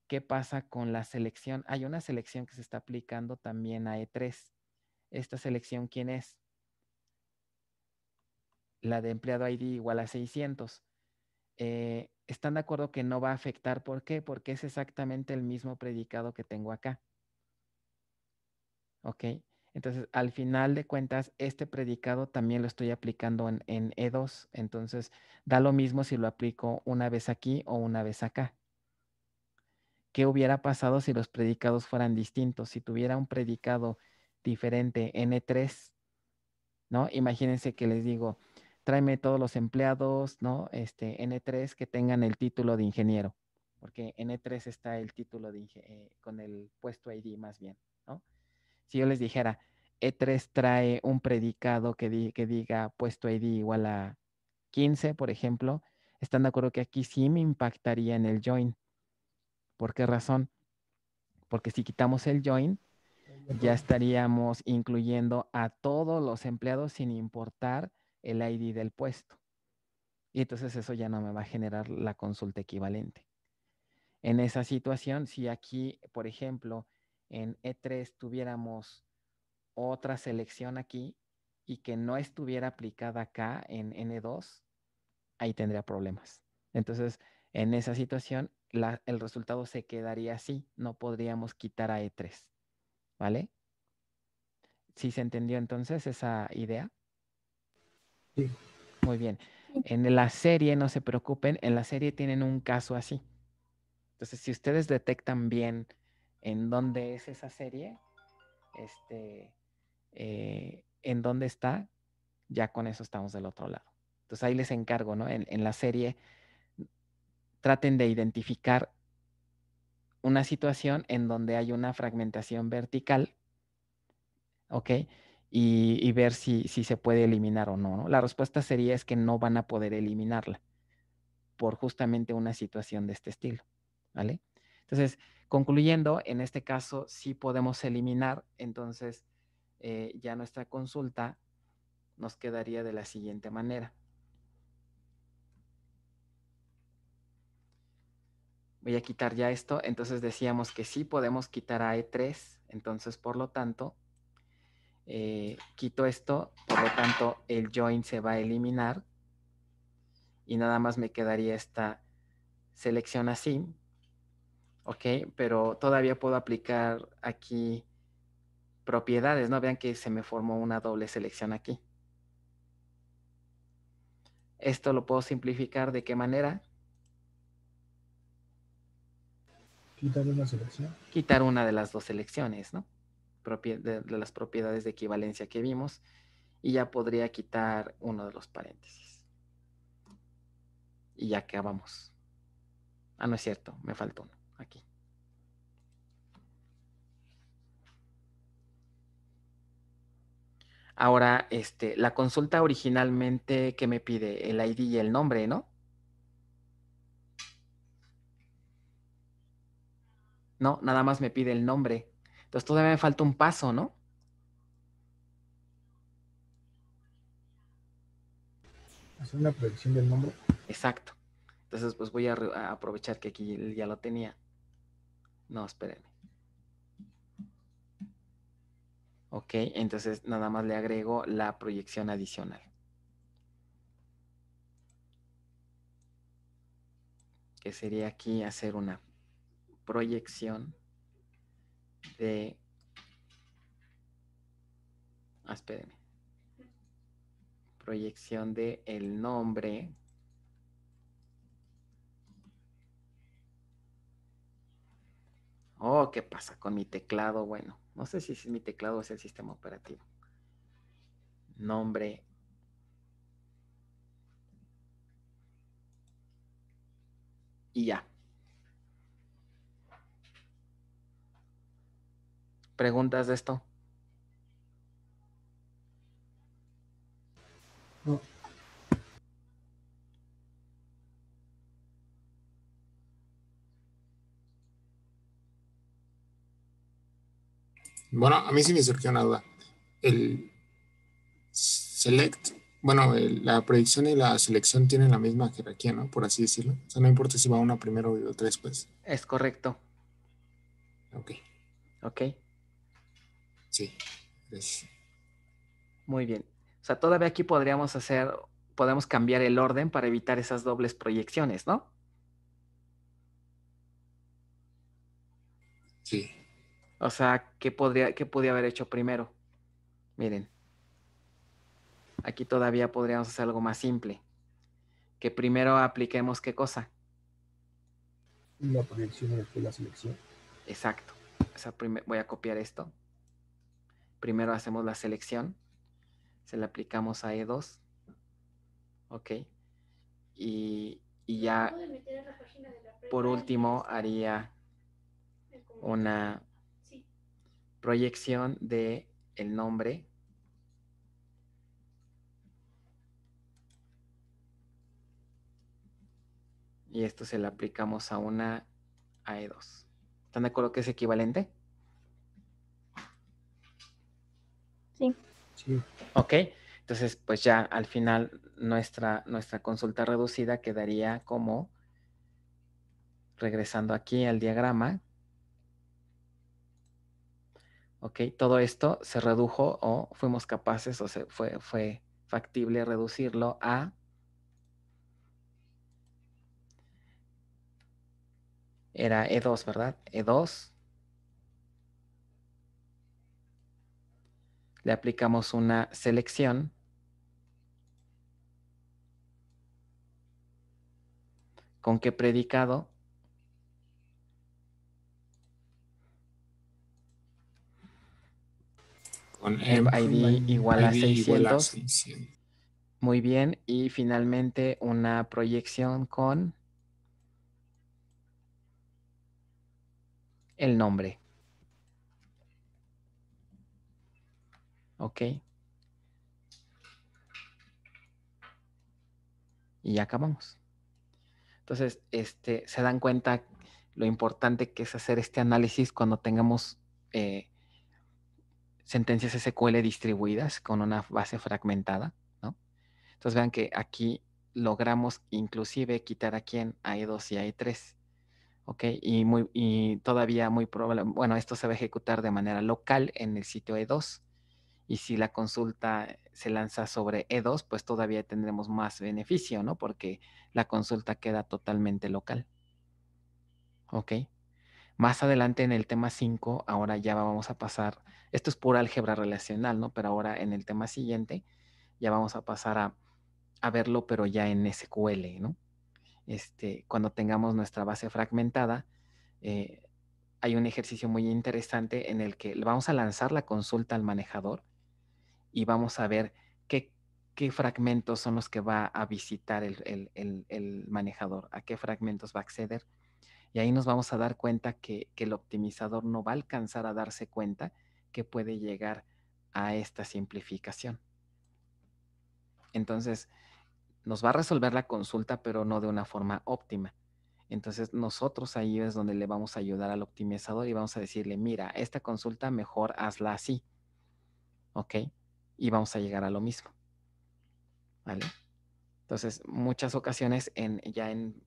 ¿qué pasa con la selección? Hay una selección que se está aplicando también a E3. ¿Esta selección quién es? La de empleado ID igual a 600. Eh, ¿Están de acuerdo que no va a afectar? ¿Por qué? Porque es exactamente el mismo predicado que tengo acá. ¿Ok? Entonces, al final de cuentas, este predicado también lo estoy aplicando en, E2. E entonces, da lo mismo si lo aplico una vez aquí o una vez acá. ¿Qué hubiera pasado si los predicados fueran distintos? Si tuviera un predicado diferente en e 3 ¿no? Imagínense que les digo, tráeme todos los empleados, ¿no? Este N3 e que tengan el título de ingeniero, porque en e 3 está el título de eh, con el puesto ID más bien, ¿no? Si yo les dijera, e3 trae un predicado que, diga puesto ID igual a 15, por ejemplo, están de acuerdo que aquí sí me impactaría en el join. ¿Por qué razón? Porque si quitamos el join, ya estaríamos incluyendo a todos los empleados sin importar el ID del puesto. Y entonces eso ya no me va a generar la consulta equivalente. En esa situación, si aquí, por ejemplo, en E3 tuviéramos otra selección aquí y que no estuviera aplicada acá en N2, ahí tendría problemas. Entonces, en esa situación, el resultado se quedaría así. No podríamos quitar a E3. ¿Vale? ¿Sí se entendió entonces esa idea? Sí. Muy bien. En la serie, no se preocupen, en la serie tienen un caso así. Entonces, si ustedes detectan bien en dónde es esa serie, este, eh, en dónde está, ya con eso estamos del otro lado. Entonces ahí les encargo, ¿no? En, la serie traten de identificar una situación en donde hay una fragmentación vertical, ¿ok? Y, ver si, si, se puede eliminar o no, no. La respuesta sería es que no van a poder eliminarla por justamente una situación de este estilo, ¿vale? Entonces, concluyendo, en este caso sí podemos eliminar, entonces eh, ya nuestra consulta nos quedaría de la siguiente manera. Voy a quitar ya esto. Entonces decíamos que sí podemos quitar a E3. Entonces, por lo tanto, eh, quito esto. Por lo tanto, el join se va a eliminar. Y nada más me quedaría esta selección así. Ok, pero todavía puedo aplicar aquí propiedades, ¿no? Vean que se me formó una doble selección aquí. Esto lo puedo simplificar de qué manera. Quitar una selección. Quitar una de las dos selecciones, ¿no? De, las propiedades de equivalencia que vimos. Y ya podría quitar uno de los paréntesis. Y ya acabamos. Ah, no es cierto, me faltó uno aquí. Ahora, este, la consulta originalmente que me pide el ID y el nombre, ¿no? No, nada más me pide el nombre. Entonces todavía me falta un paso, ¿no? Hacer una proyección del nombre. Exacto. Entonces, pues voy a, aprovechar que aquí ya lo tenía. No, espérenme. Ok, entonces nada más le agrego la proyección adicional. Que sería aquí hacer una proyección de... Ah, espérenme. Proyección de el nombre Oh, ¿qué pasa con mi teclado? Bueno. No sé si es mi teclado o es el sistema operativo. Nombre. Y ya. ¿Preguntas de esto? No. Bueno, a mí sí me surgió una duda. El select, bueno, la proyección y la selección tienen la misma jerarquía, ¿no? Por así decirlo. O sea, no importa si va una primero o tres, pues. Es correcto. Ok. Ok. Sí. Muy bien. O sea, todavía aquí podríamos hacer, podemos cambiar el orden para evitar esas dobles proyecciones, ¿no? Sí. O sea, ¿qué, podría, qué podía haber hecho primero? Miren, aquí todavía podríamos hacer algo más simple. Que primero apliquemos qué cosa. La proyección la selección. Exacto. voy a copiar esto. Primero hacemos la selección. Se la aplicamos a E2. Ok. Y, y ya, por último, haría una, proyección de el nombre y esto se lo aplicamos a una e 2 ¿Están de acuerdo que es equivalente? Sí. sí. Ok, entonces pues ya al final nuestra, nuestra consulta reducida quedaría como, regresando aquí al diagrama, ¿ok? Todo esto se redujo o fuimos capaces o se, fue, fue factible reducirlo a era E2, ¿verdad? E2. Le aplicamos una selección. ¿Con qué predicado? Con ID igual a 600. Muy bien. Y finalmente una proyección con el nombre. Ok. Y ya acabamos. Entonces, este, se dan cuenta lo importante que es hacer este análisis cuando tengamos eh, sentencias SQL distribuidas con una base fragmentada, ¿no? Entonces vean que aquí logramos inclusive quitar aquí en a 2 e y hay 3 e ¿ok? Y, muy, y todavía muy probable, bueno, esto se va a ejecutar de manera local en el sitio E2, y si la consulta se lanza sobre E2, pues todavía tendremos más beneficio, ¿no? Porque la consulta queda totalmente local. ¿Ok? Más adelante en el tema 5, ahora ya vamos a pasar, esto es pura álgebra relacional, ¿no? Pero ahora en el tema siguiente ya vamos a pasar a, verlo, pero ya en SQL, ¿no? Este, cuando tengamos nuestra base fragmentada, eh, hay un ejercicio muy interesante en el que vamos a lanzar la consulta al manejador y vamos a ver qué, fragmentos son los que va a visitar el manejador, a qué fragmentos va a acceder y ahí nos vamos a dar cuenta que, el optimizador no va a alcanzar a darse cuenta que puede llegar a esta simplificación. Entonces, nos va a resolver la consulta, pero no de una forma óptima. Entonces, nosotros ahí es donde le vamos a ayudar al optimizador y vamos a decirle, mira, esta consulta mejor hazla así. ¿Ok? Y vamos a llegar a lo mismo. ¿Vale? Entonces, muchas ocasiones en, ya en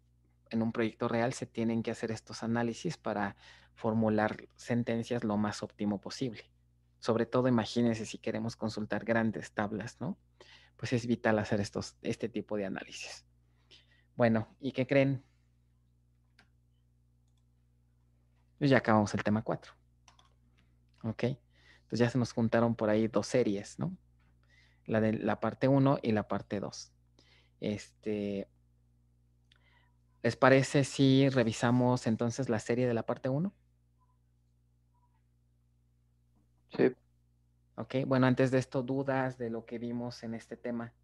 en un proyecto real se tienen que hacer estos análisis para formular sentencias lo más óptimo posible. Sobre todo, imagínense si queremos consultar grandes tablas, ¿no? Pues es vital hacer estos, este tipo de análisis. Bueno, ¿y qué creen? Pues ya acabamos el tema 4. ¿Ok? Entonces pues, ya se nos juntaron por ahí dos series, ¿no? La de la parte 1 y la parte 2. Este, ¿Les parece si revisamos entonces la serie de la parte 1? Sí. Ok, bueno, antes de esto, dudas de lo que vimos en este tema.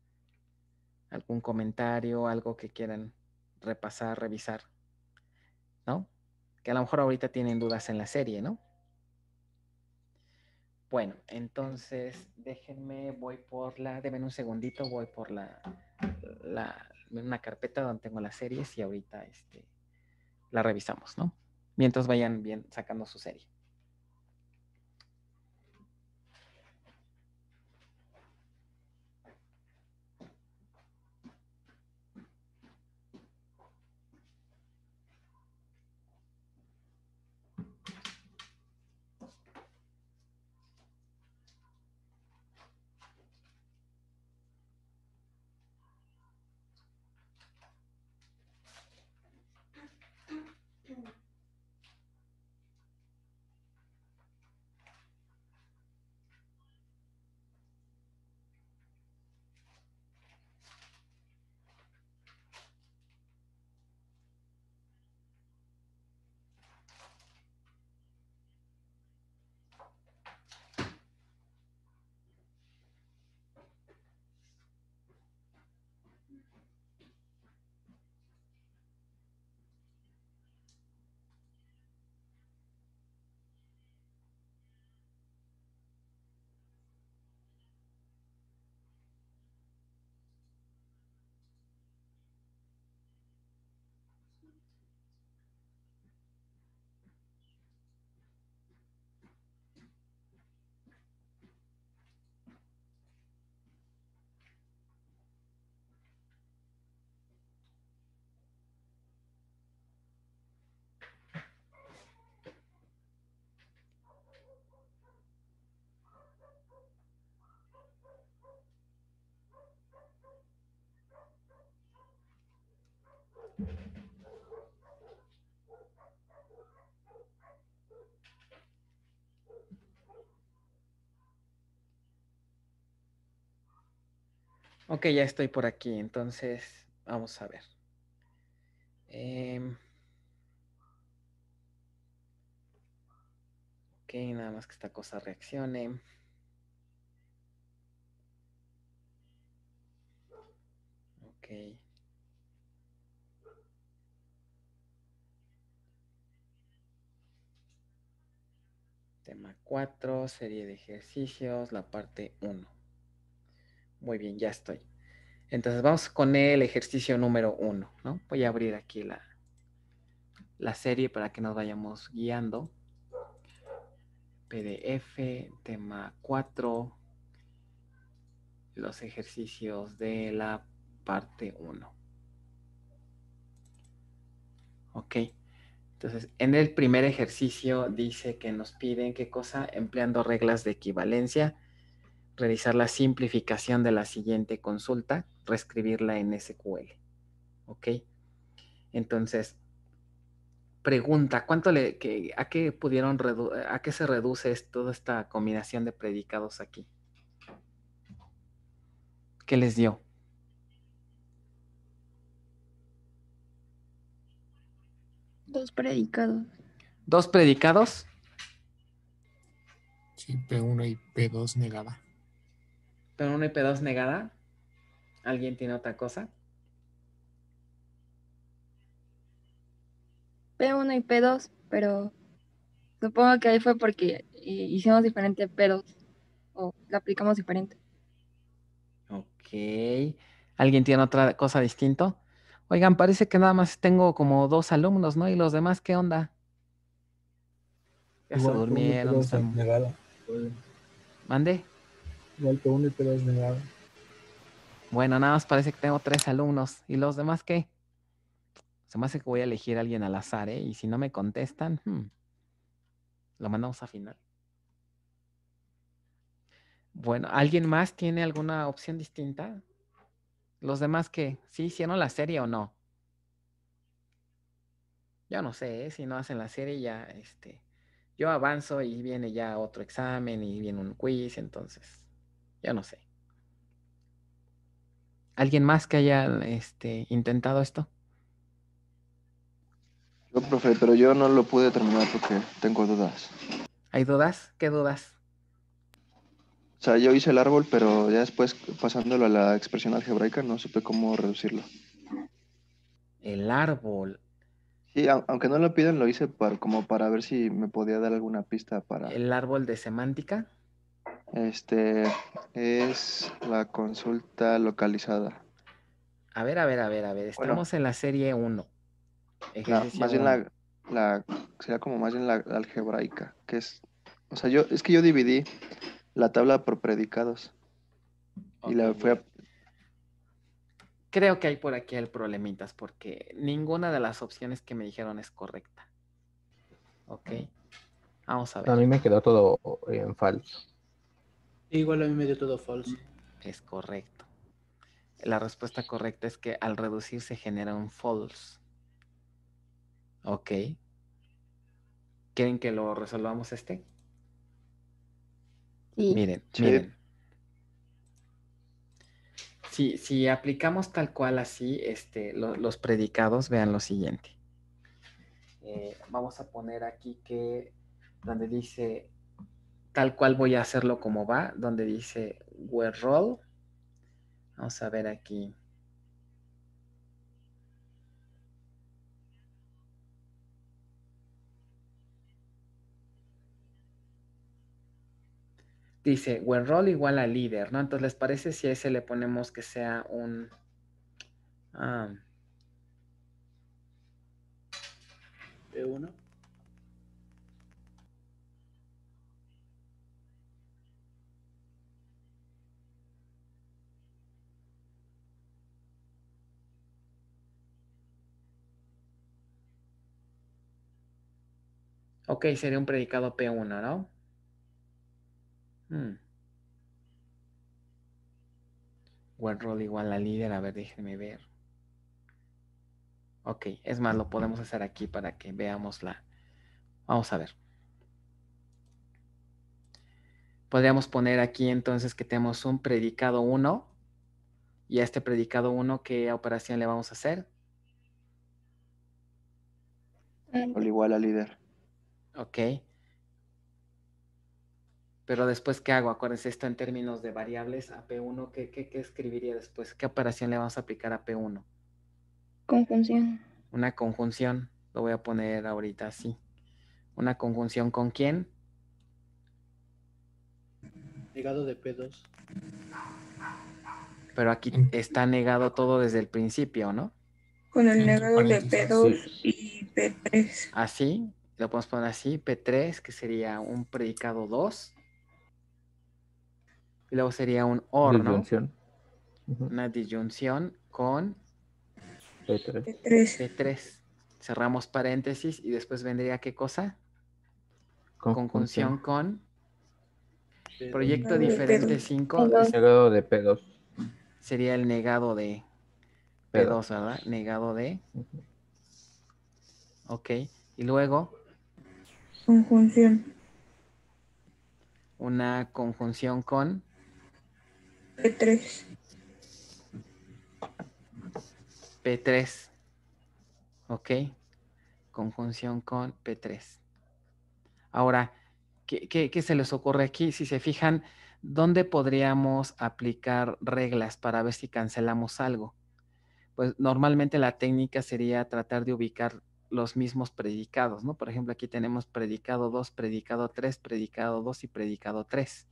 ¿Algún comentario, algo que quieran repasar, revisar? ¿No? Que a lo mejor ahorita tienen dudas en la serie, ¿no? Bueno, entonces déjenme, voy por la, deben un segundito, voy por la, la, en una carpeta donde tengo las series y ahorita este, la revisamos, ¿no? Mientras vayan bien sacando su serie. Ok, ya estoy por aquí, entonces vamos a ver. Em, ok, nada más que esta cosa reaccione. Ok. Tema 4, serie de ejercicios, la parte 1. Muy bien, ya estoy. Entonces vamos con el ejercicio número uno, Voy a abrir aquí la, la serie para que nos vayamos guiando. PDF, tema 4, los ejercicios de la parte 1. Ok, entonces en el primer ejercicio dice que nos piden qué cosa empleando reglas de equivalencia realizar la simplificación de la siguiente consulta, reescribirla en SQL. ¿Ok? Entonces, pregunta, ¿cuánto le, a, qué pudieron ¿a qué se reduce toda esta combinación de predicados aquí? ¿Qué les dio? Dos predicados. ¿Dos predicados? Sí, P1 y P2 negada. Pero y p 2 negada. ¿Alguien tiene otra cosa? P1 y P2, pero supongo que ahí fue porque hicimos diferente P2 o la aplicamos diferente. Ok. ¿Alguien tiene otra cosa distinto? Oigan, parece que nada más tengo como dos alumnos, ¿no? ¿Y los demás qué onda? Ya se durmieron. Mande. Bueno, nada más parece que tengo tres alumnos. ¿Y los demás qué? Se me hace que voy a elegir a alguien al azar, ¿eh? Y si no me contestan, hmm, lo mandamos a final. Bueno, ¿alguien más tiene alguna opción distinta? ¿Los demás qué? ¿Sí hicieron la serie o no? Yo no sé, ¿eh? si no hacen la serie ya, este, yo avanzo y viene ya otro examen y viene un quiz, entonces yo no sé. ¿Alguien más que haya este, intentado esto? Yo, profe, pero yo no lo pude terminar porque tengo dudas. ¿Hay dudas? ¿Qué dudas? O sea, yo hice el árbol, pero ya después pasándolo a la expresión algebraica no supe cómo reducirlo. El árbol. Sí, aunque no lo piden, lo hice como para ver si me podía dar alguna pista para... ¿El árbol de semántica? Este es la consulta localizada. A ver, a ver, a ver, a ver. Estamos en la serie 1. más bien la, la, sería como más bien la, algebraica, que es, o sea, yo, es que yo dividí la tabla por predicados. Y la fui Creo que hay por aquí el problemitas, porque ninguna de las opciones que me dijeron es correcta. Ok. Vamos a ver. A mí me quedó todo en falso. Igual a mí me dio todo false. Es correcto. La respuesta correcta es que al reducir se genera un false. Ok. ¿Quieren que lo resolvamos este? Miren, miren. Si, aplicamos tal cual así este, los predicados, vean lo siguiente. Eh, vamos a poner aquí que donde dice tal cual voy a hacerlo como va, donde dice where roll. Vamos a ver aquí. Dice where roll igual a líder, ¿no? Entonces, ¿les parece si a ese le ponemos que sea un... Um, Ok, sería un predicado P1, ¿no? Hmm. roll igual a líder, a ver, déjenme ver. Ok, es más, lo podemos hacer aquí para que veamos la... Vamos a ver. Podríamos poner aquí entonces que tenemos un predicado 1 y a este predicado 1, ¿qué operación le vamos a hacer? Rol igual a líder. Ok. Pero después, ¿qué hago? Acuérdense, esto en términos de variables a P1, ¿qué, escribiría después? ¿Qué operación le vamos a aplicar a P1? Conjunción. Una conjunción, lo voy a poner ahorita así. ¿Una conjunción con quién? Negado de P2. Pero aquí está negado todo desde el principio, ¿no? Con el negado de P2 y P3. ¿Así? ¿Ah, lo podemos poner así, P3, que sería un predicado 2. Y luego sería un OR, ¿no? Disyunción. Una disyunción con P3. P3. Cerramos paréntesis y después vendría qué cosa? Con Conjunción con proyecto diferente 5. Negado de P2. Sería el negado de P2, ¿verdad? Negado de. Ok. Y luego Conjunción. Una conjunción con. P3. P3. Ok. Conjunción con P3. Ahora, ¿qué, qué se les ocurre aquí? Si se fijan, ¿dónde podríamos aplicar reglas para ver si cancelamos algo? Pues normalmente la técnica sería tratar de ubicar los mismos predicados, ¿no? Por ejemplo, aquí tenemos predicado 2, predicado 3, predicado 2 y predicado 3.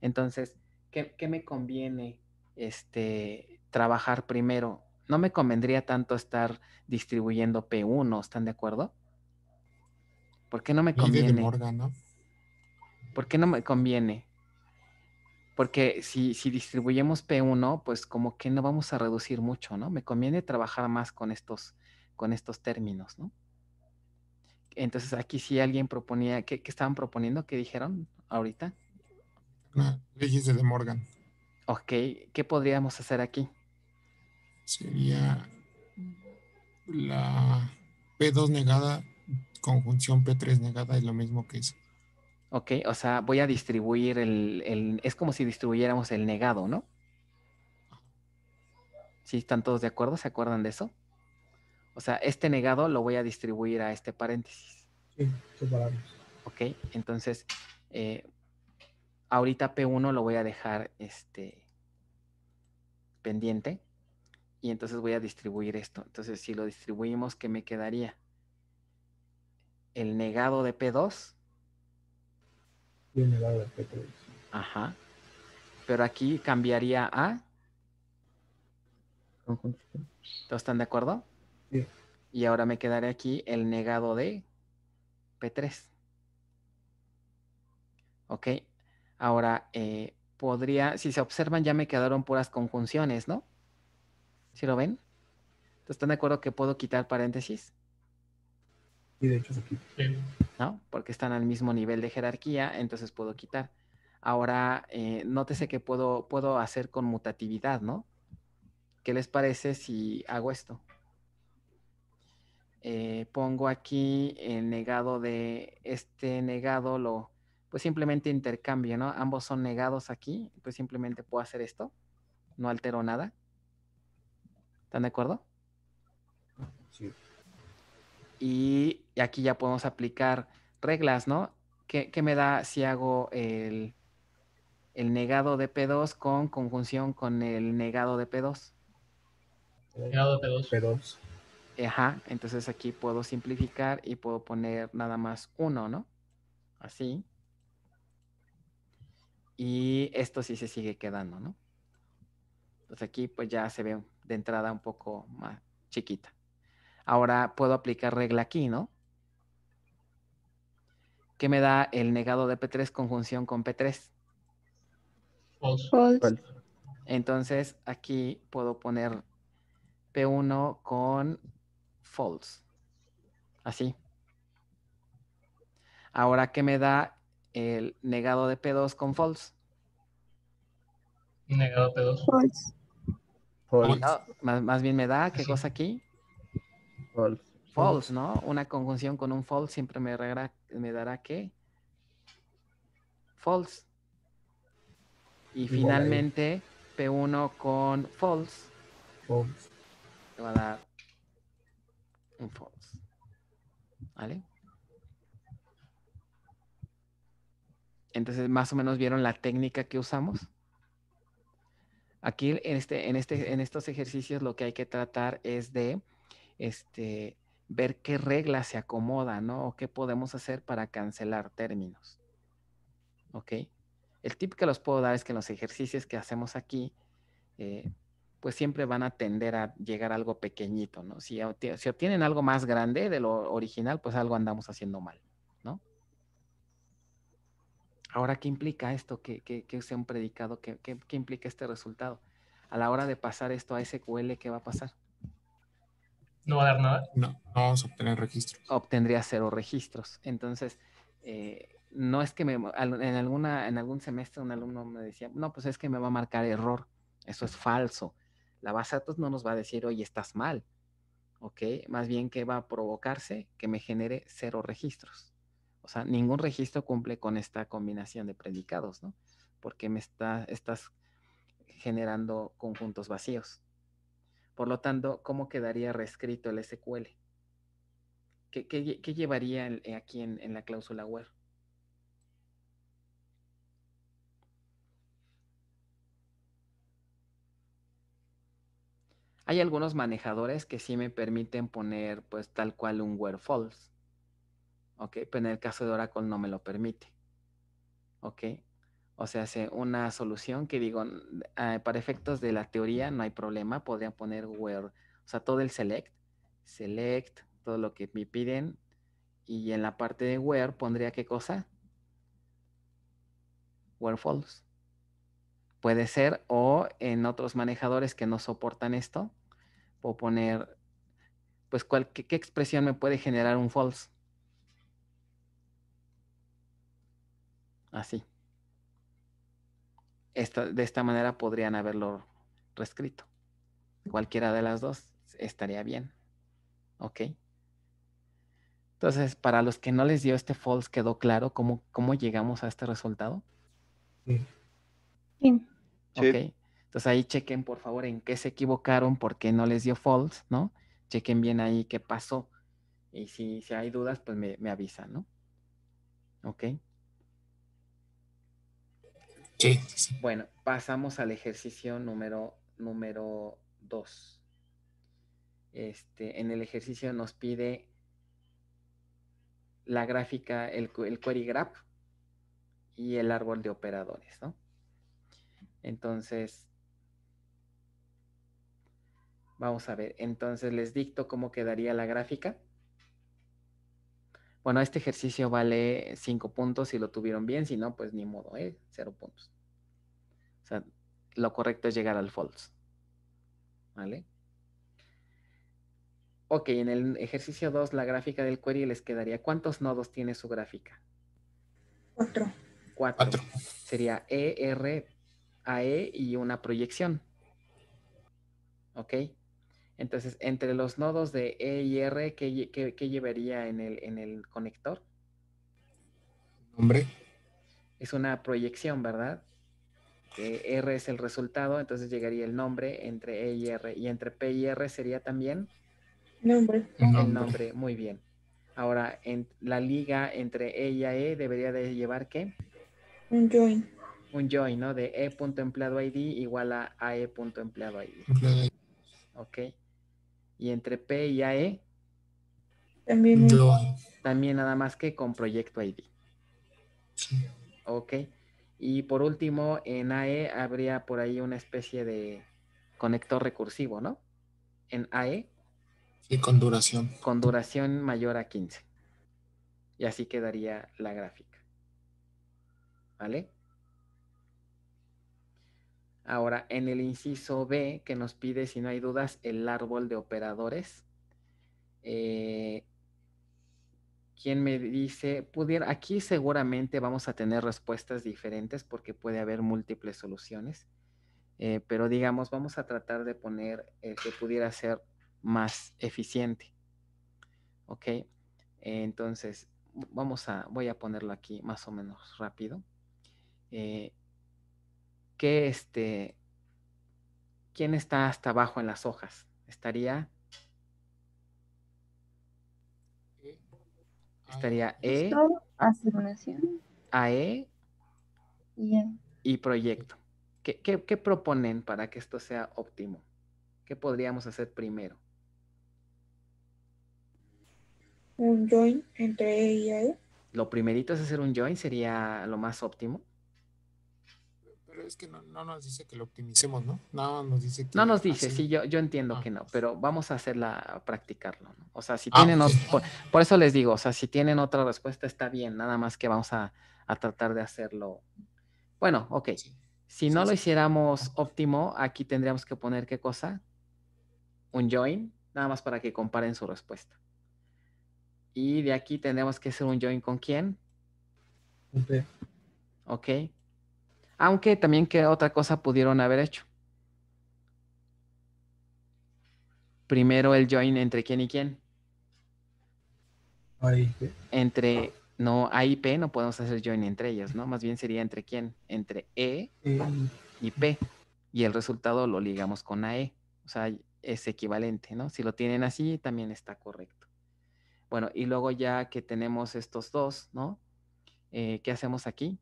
Entonces, ¿qué, me conviene este, trabajar primero? No me convendría tanto estar distribuyendo P1, ¿están de acuerdo? ¿Por qué no me conviene? De ¿no? ¿Por qué no me conviene? Porque si, si distribuyemos P1, pues como que no vamos a reducir mucho, ¿no? Me conviene trabajar más con estos con estos términos, ¿no? Entonces aquí si alguien proponía, ¿qué, estaban proponiendo? ¿Qué dijeron ahorita? Ah, leyes de, de Morgan. Ok, ¿qué podríamos hacer aquí? Sería la P2 negada, conjunción P3 negada es lo mismo que eso. Ok, o sea, voy a distribuir el, el es como si distribuyéramos el negado, ¿no? Ah. ¿Sí están todos de acuerdo? ¿Se acuerdan de eso? O sea, este negado lo voy a distribuir a este paréntesis. Sí, separamos. Ok, entonces eh, ahorita P1 lo voy a dejar este, pendiente y entonces voy a distribuir esto. Entonces, si lo distribuimos, ¿qué me quedaría? El negado de P2. Y el negado de P3. Ajá. Pero aquí cambiaría a... ¿Todos están de acuerdo? Y ahora me quedaré aquí el negado de P3. Ok, ahora eh, podría, si se observan ya me quedaron puras conjunciones, ¿no? ¿Sí lo ven? ¿están de acuerdo que puedo quitar paréntesis? Y de hecho aquí. ¿No? Porque están al mismo nivel de jerarquía, entonces puedo quitar. Ahora, eh, nótese que puedo, puedo hacer conmutatividad, ¿no? ¿Qué les parece si hago esto? Eh, pongo aquí el negado de este negado, lo pues simplemente intercambio, ¿no? Ambos son negados aquí, pues simplemente puedo hacer esto, no altero nada. ¿Están de acuerdo? Sí. Y aquí ya podemos aplicar reglas, ¿no? ¿Qué, me da si hago el, el negado de P2 con conjunción con el negado de P2? negado de P2. P2. Ajá, entonces aquí puedo simplificar y puedo poner nada más uno, ¿no? Así. Y esto sí se sigue quedando, ¿no? Entonces pues aquí pues ya se ve de entrada un poco más chiquita. Ahora puedo aplicar regla aquí, ¿no? ¿Qué me da el negado de P3 conjunción con P3? False. Entonces aquí puedo poner P1 con false. Así. Ahora, ¿qué me da el negado de P2 con false? Negado P2. False. false. No, más, bien me da, ¿qué cosa aquí? False. False, ¿no? Una conjunción con un false siempre me, me dará ¿qué? False. Y finalmente, P1 con false. False. Te va a dar entonces, más o menos vieron la técnica que usamos. Aquí en, este, en, este, en estos ejercicios lo que hay que tratar es de este, ver qué reglas se acomodan, ¿no? O qué podemos hacer para cancelar términos. ¿Ok? El tip que los puedo dar es que en los ejercicios que hacemos aquí, eh, pues siempre van a tender a llegar a algo pequeñito, ¿no? Si, obtienen algo más grande de lo original, pues algo andamos haciendo mal, ¿no? Ahora, ¿qué implica esto que, sea un predicado? ¿Qué, implica este resultado? A la hora de pasar esto a SQL, ¿qué va a pasar? ¿No va a dar nada? No, no vamos a obtener registros. Obtendría cero registros. Entonces, eh, no es que me, en, alguna, en algún semestre un alumno me decía, no, pues es que me va a marcar error. Eso es falso. La base datos no nos va a decir, oye, estás mal. ¿Ok? Más bien que va a provocarse que me genere cero registros. O sea, ningún registro cumple con esta combinación de predicados, ¿no? Porque me está, estás generando conjuntos vacíos. Por lo tanto, ¿cómo quedaría reescrito el SQL? ¿Qué, qué, llevaría eh, aquí en, en la cláusula where? Hay algunos manejadores que sí me permiten poner pues tal cual un where false. ¿Ok? Pero en el caso de Oracle no me lo permite. ¿Ok? O sea, hace una solución que digo, ah, para efectos de la teoría no hay problema, podría poner where, o sea, todo el select, select, todo lo que me piden. Y en la parte de where pondría qué cosa? Where false. Puede ser, o en otros manejadores que no soportan esto, o poner, pues, ¿qué, expresión me puede generar un false. Así. Esta, de esta manera podrían haberlo reescrito. Cualquiera de las dos estaría bien. ¿Ok? Entonces, para los que no les dio este false, ¿quedó claro cómo, cómo llegamos a este resultado? Sí. Sí. Ok. Entonces ahí chequen por favor en qué se equivocaron, por qué no les dio false, ¿no? Chequen bien ahí qué pasó. Y si, hay dudas, pues me, me avisan, ¿no? ¿Ok? Sí. Bueno, pasamos al ejercicio número, número dos. Este, en el ejercicio nos pide la gráfica, el, el, query graph y el árbol de operadores, ¿no? Entonces, Vamos a ver, entonces les dicto cómo quedaría la gráfica. Bueno, este ejercicio vale 5 puntos si lo tuvieron bien, si no, pues ni modo, ¿eh? 0 puntos. O sea, lo correcto es llegar al false. ¿Vale? Ok, en el ejercicio 2, la gráfica del query les quedaría. ¿Cuántos nodos tiene su gráfica? 4. 4. Sería E, R, AE y una proyección. ¿Ok? Entonces, entre los nodos de E y R, ¿qué, llevaría en el, conector? Nombre. Es una proyección, ¿verdad? R es el resultado, entonces llegaría el nombre entre E y R. Y entre P y R sería también. Nombre. El nombre, muy bien. Ahora, en la liga entre E y e debería de llevar qué? Un join. Un join, ¿no? De E.EmpleadoID ID igual a AE.empleadoid. ID. ok y entre P y AE. También. También nada más que con proyecto ID. Sí. Ok. Y por último, en AE habría por ahí una especie de conector recursivo, ¿no? En AE. Y con duración. Con duración mayor a 15. Y así quedaría la gráfica. ¿Vale? Ahora, en el inciso B, que nos pide, si no hay dudas, el árbol de operadores. Eh, ¿Quién me dice, pudiera, aquí seguramente vamos a tener respuestas diferentes porque puede haber múltiples soluciones, eh, pero digamos, vamos a tratar de poner el que pudiera ser más eficiente. ¿Ok? entonces, vamos a, voy a ponerlo aquí más o menos rápido. Eh, este, ¿quién está hasta abajo en las hojas? Estaría... E, Estaría E. Asignación. AE. Y proyecto. ¿Qué, qué, proponen para que esto sea óptimo? ¿Qué podríamos hacer primero? Un join entre E y AE. Lo primerito es hacer un join, sería lo más óptimo pero es que no, nos dice que lo optimicemos, ¿no? No nos dice que... No nos dice, sí, yo, yo entiendo ah. que no, pero vamos a hacerla, a practicarlo, ¿no? O sea, si ah, tienen... por, eso les digo, o sea, si tienen otra respuesta está bien, nada más que vamos a, tratar de hacerlo. Bueno, ok. Si no lo hiciéramos óptimo, aquí tendríamos que poner qué cosa? Un join, nada más para que comparen su respuesta. Y de aquí tendríamos que hacer un join con quién? Ok. Ok aunque también qué otra cosa pudieron haber hecho. Primero el join entre quién y quién. P. Entre, no, P no podemos hacer join entre ellos, ¿no? Más bien sería entre quién, entre E, e y P. Y el resultado lo ligamos con AE. O sea, es equivalente, ¿no? Si lo tienen así, también está correcto. Bueno, y luego ya que tenemos estos dos, ¿no? Eh, ¿Qué hacemos aquí?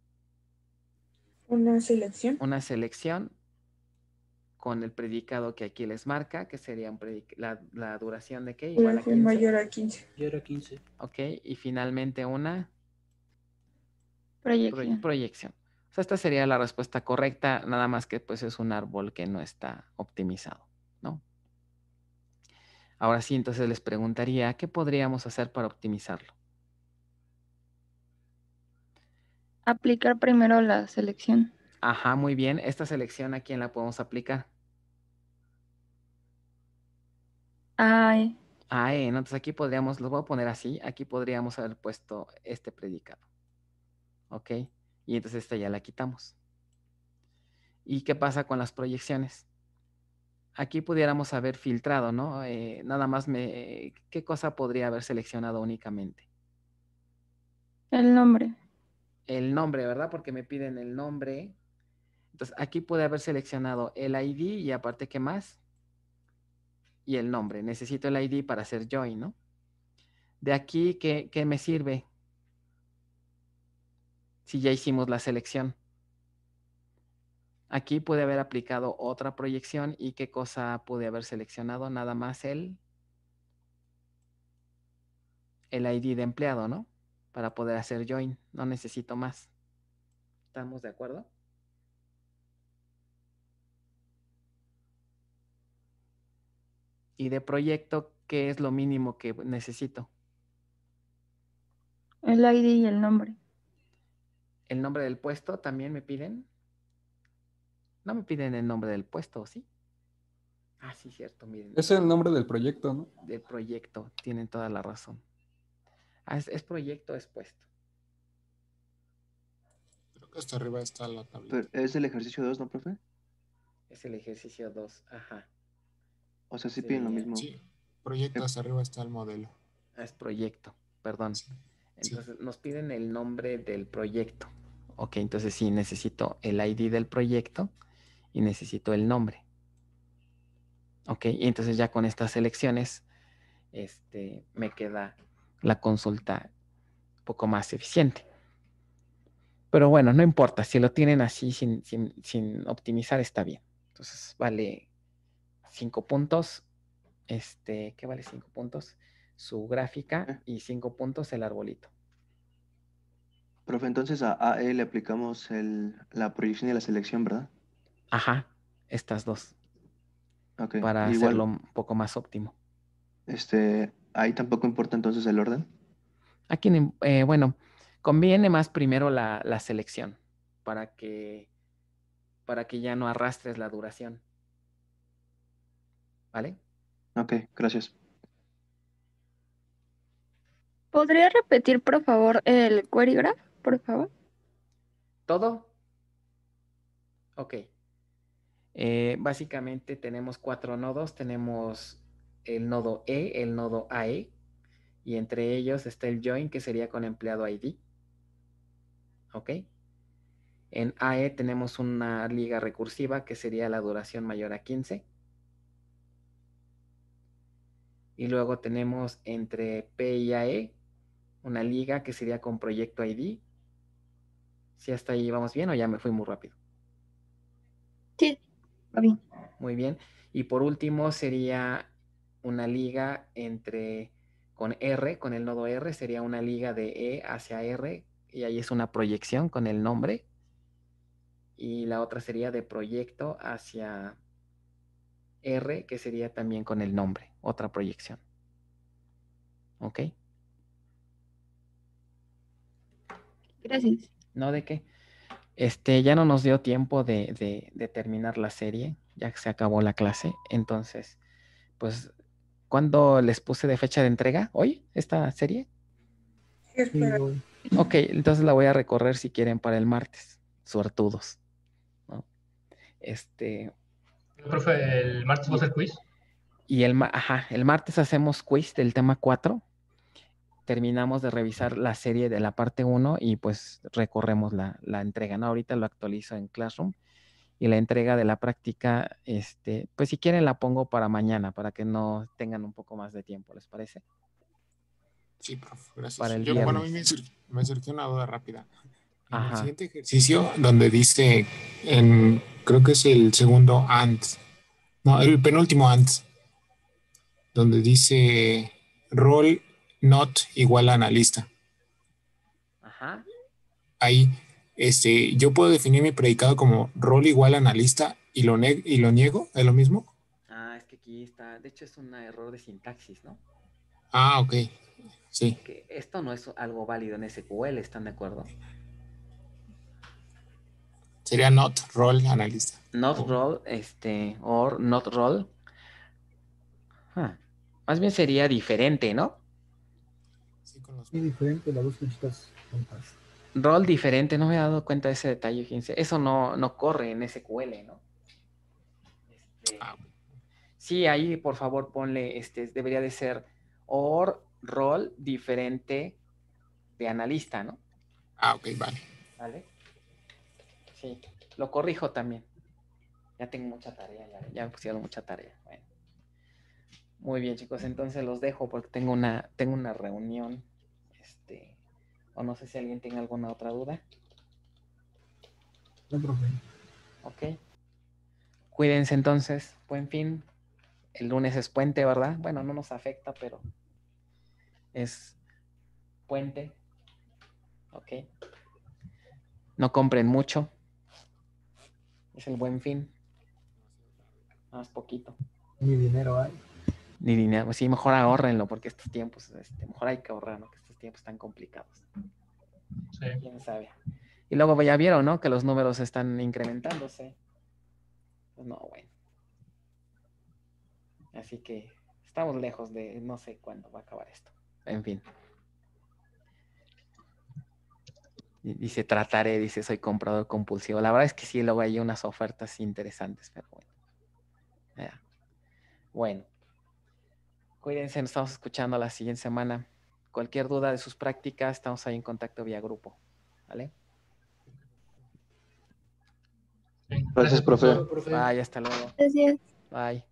Una selección. Una selección con el predicado que aquí les marca, que sería la, duración de qué? Igual Mayor a 15. Mayor a 15. Ok, y finalmente una proyección. proyección. O sea, esta sería la respuesta correcta, nada más que pues es un árbol que no está optimizado, ¿no? Ahora sí, entonces les preguntaría, ¿qué podríamos hacer para optimizarlo? Aplicar primero la selección. Ajá, muy bien. ¿Esta selección a quién la podemos aplicar? Ay. Ay, entonces aquí podríamos, lo voy a poner así, aquí podríamos haber puesto este predicado. ¿Ok? Y entonces esta ya la quitamos. ¿Y qué pasa con las proyecciones? Aquí pudiéramos haber filtrado, ¿no? Eh, nada más me, ¿qué cosa podría haber seleccionado únicamente? El nombre el nombre, ¿verdad? Porque me piden el nombre. Entonces, aquí pude haber seleccionado el ID y aparte, ¿qué más? Y el nombre. Necesito el ID para hacer join, ¿no? De aquí, ¿qué, me sirve? Si ya hicimos la selección. Aquí pude haber aplicado otra proyección y qué cosa pude haber seleccionado, nada más el, el ID de empleado, ¿no? para poder hacer join. No necesito más. ¿Estamos de acuerdo? Y de proyecto, ¿qué es lo mínimo que necesito? El ID y el nombre. ¿El nombre del puesto también me piden? No me piden el nombre del puesto, ¿sí? Ah, sí, cierto, miren. Es el nombre del proyecto, ¿no? Del proyecto, tienen toda la razón es, proyecto expuesto. Creo que hasta arriba está la tabla. es el ejercicio 2, ¿no, profe? Es el ejercicio 2, ajá. O sea, sí, piden lo mismo. Sí, proyecto eh, hasta arriba está el modelo. Ah, es proyecto, perdón. Entonces nos piden el nombre del proyecto. Ok, entonces sí, necesito el ID del proyecto y necesito el nombre. Ok, y entonces ya con estas selecciones este, me queda la consulta un poco más eficiente. Pero bueno, no importa, si lo tienen así sin, optimizar está bien. Entonces vale cinco puntos, este, ¿qué vale cinco puntos? Su gráfica ah. y cinco puntos el arbolito. Profe, entonces a él e le aplicamos el, la proyección y la selección, ¿verdad? Ajá, estas dos. Para hacerlo un poco más óptimo. Este, ahí tampoco importa entonces el orden. Aquí, eh, bueno, conviene más primero la, selección para que, para que ya no arrastres la duración. ¿Vale? Ok, gracias. ¿Podría repetir, por favor, el query graph, por favor? ¿Todo? Ok. Eh, básicamente tenemos cuatro nodos. Tenemos el nodo E, el nodo AE, y entre ellos está el join que sería con empleado ID. ¿Ok? En AE tenemos una liga recursiva que sería la duración mayor a 15. Y luego tenemos entre P y AE una liga que sería con proyecto ID. Si hasta ahí vamos bien o ya me fui muy rápido. Sí, va bien. Muy bien. Y por último sería una liga entre con R, con el nodo R, sería una liga de E hacia R, y ahí es una proyección con el nombre. Y la otra sería de proyecto hacia R, que sería también con el nombre, otra proyección. ¿Ok? Gracias. No, de qué. Este, ya no nos dio tiempo de, de, de terminar la serie, ya que se acabó la clase. Entonces, pues cuándo les puse de fecha de entrega, hoy, esta serie. Ok, entonces la voy a recorrer si quieren para el martes, suertudos. Este. Profe, ¿el martes a quiz? Y el, ajá, el martes hacemos quiz del tema 4. Terminamos de revisar la serie de la parte 1 y pues recorremos la, la entrega. ¿no? Ahorita lo actualizo en Classroom y la entrega de la práctica, este, pues si quieren la pongo para mañana, para que no tengan un poco más de tiempo, ¿les parece? Sí, profe, gracias. Yo, bueno, a mí me, surgió una duda rápida. el siguiente ejercicio, donde dice, en, creo que es el segundo and, no, el penúltimo and, donde dice rol not igual a analista. Ajá. Ahí, este, yo puedo definir mi predicado como rol igual analista y lo, y lo niego, ¿es lo mismo? Ah, es que aquí está, de hecho es un error de sintaxis, ¿no? Ah, ok, sí. esto no es algo válido en SQL, ¿están de acuerdo? Sería not role analista. Not oh. role, este, or not role. Ah, más bien sería diferente, ¿no? Sí, con los... diferente, las dos flechitas juntas rol diferente, no me he dado cuenta de ese detalle, fíjense. Eso no, no corre en SQL, ¿no? Este, ah, sí, ahí por favor ponle, este, debería de ser or rol diferente de analista, ¿no? Ah, ok, vale. ¿Vale? Sí, lo corrijo también. Ya tengo mucha tarea, ya, ya me pusieron mucha tarea. Bueno. Muy bien, chicos, entonces los dejo porque tengo una, tengo una reunión no sé si alguien tiene alguna otra duda. No, profe. Ok. Cuídense entonces. Buen fin. El lunes es puente, ¿verdad? Bueno, no nos afecta, pero es puente. Ok. No compren mucho. Es el buen fin. Más poquito. Ni dinero hay. Ni dinero. Sí, mejor ahorrenlo porque estos tiempos, este, mejor hay que ahorrar, ¿no? tiempos tan complicados. ¿Quién sabe? Y luego ya vieron, ¿no? Que los números están incrementándose. Pues no, bueno. Así que estamos lejos de no sé cuándo va a acabar esto. En fin. Dice, trataré, dice, soy comprador compulsivo. La verdad es que sí, luego hay unas ofertas interesantes, pero bueno. Bueno. Cuídense, nos estamos escuchando la siguiente semana. Cualquier duda de sus prácticas, estamos ahí en contacto vía grupo. ¿Vale? Gracias, profe. Bye, hasta luego. Gracias. Bye.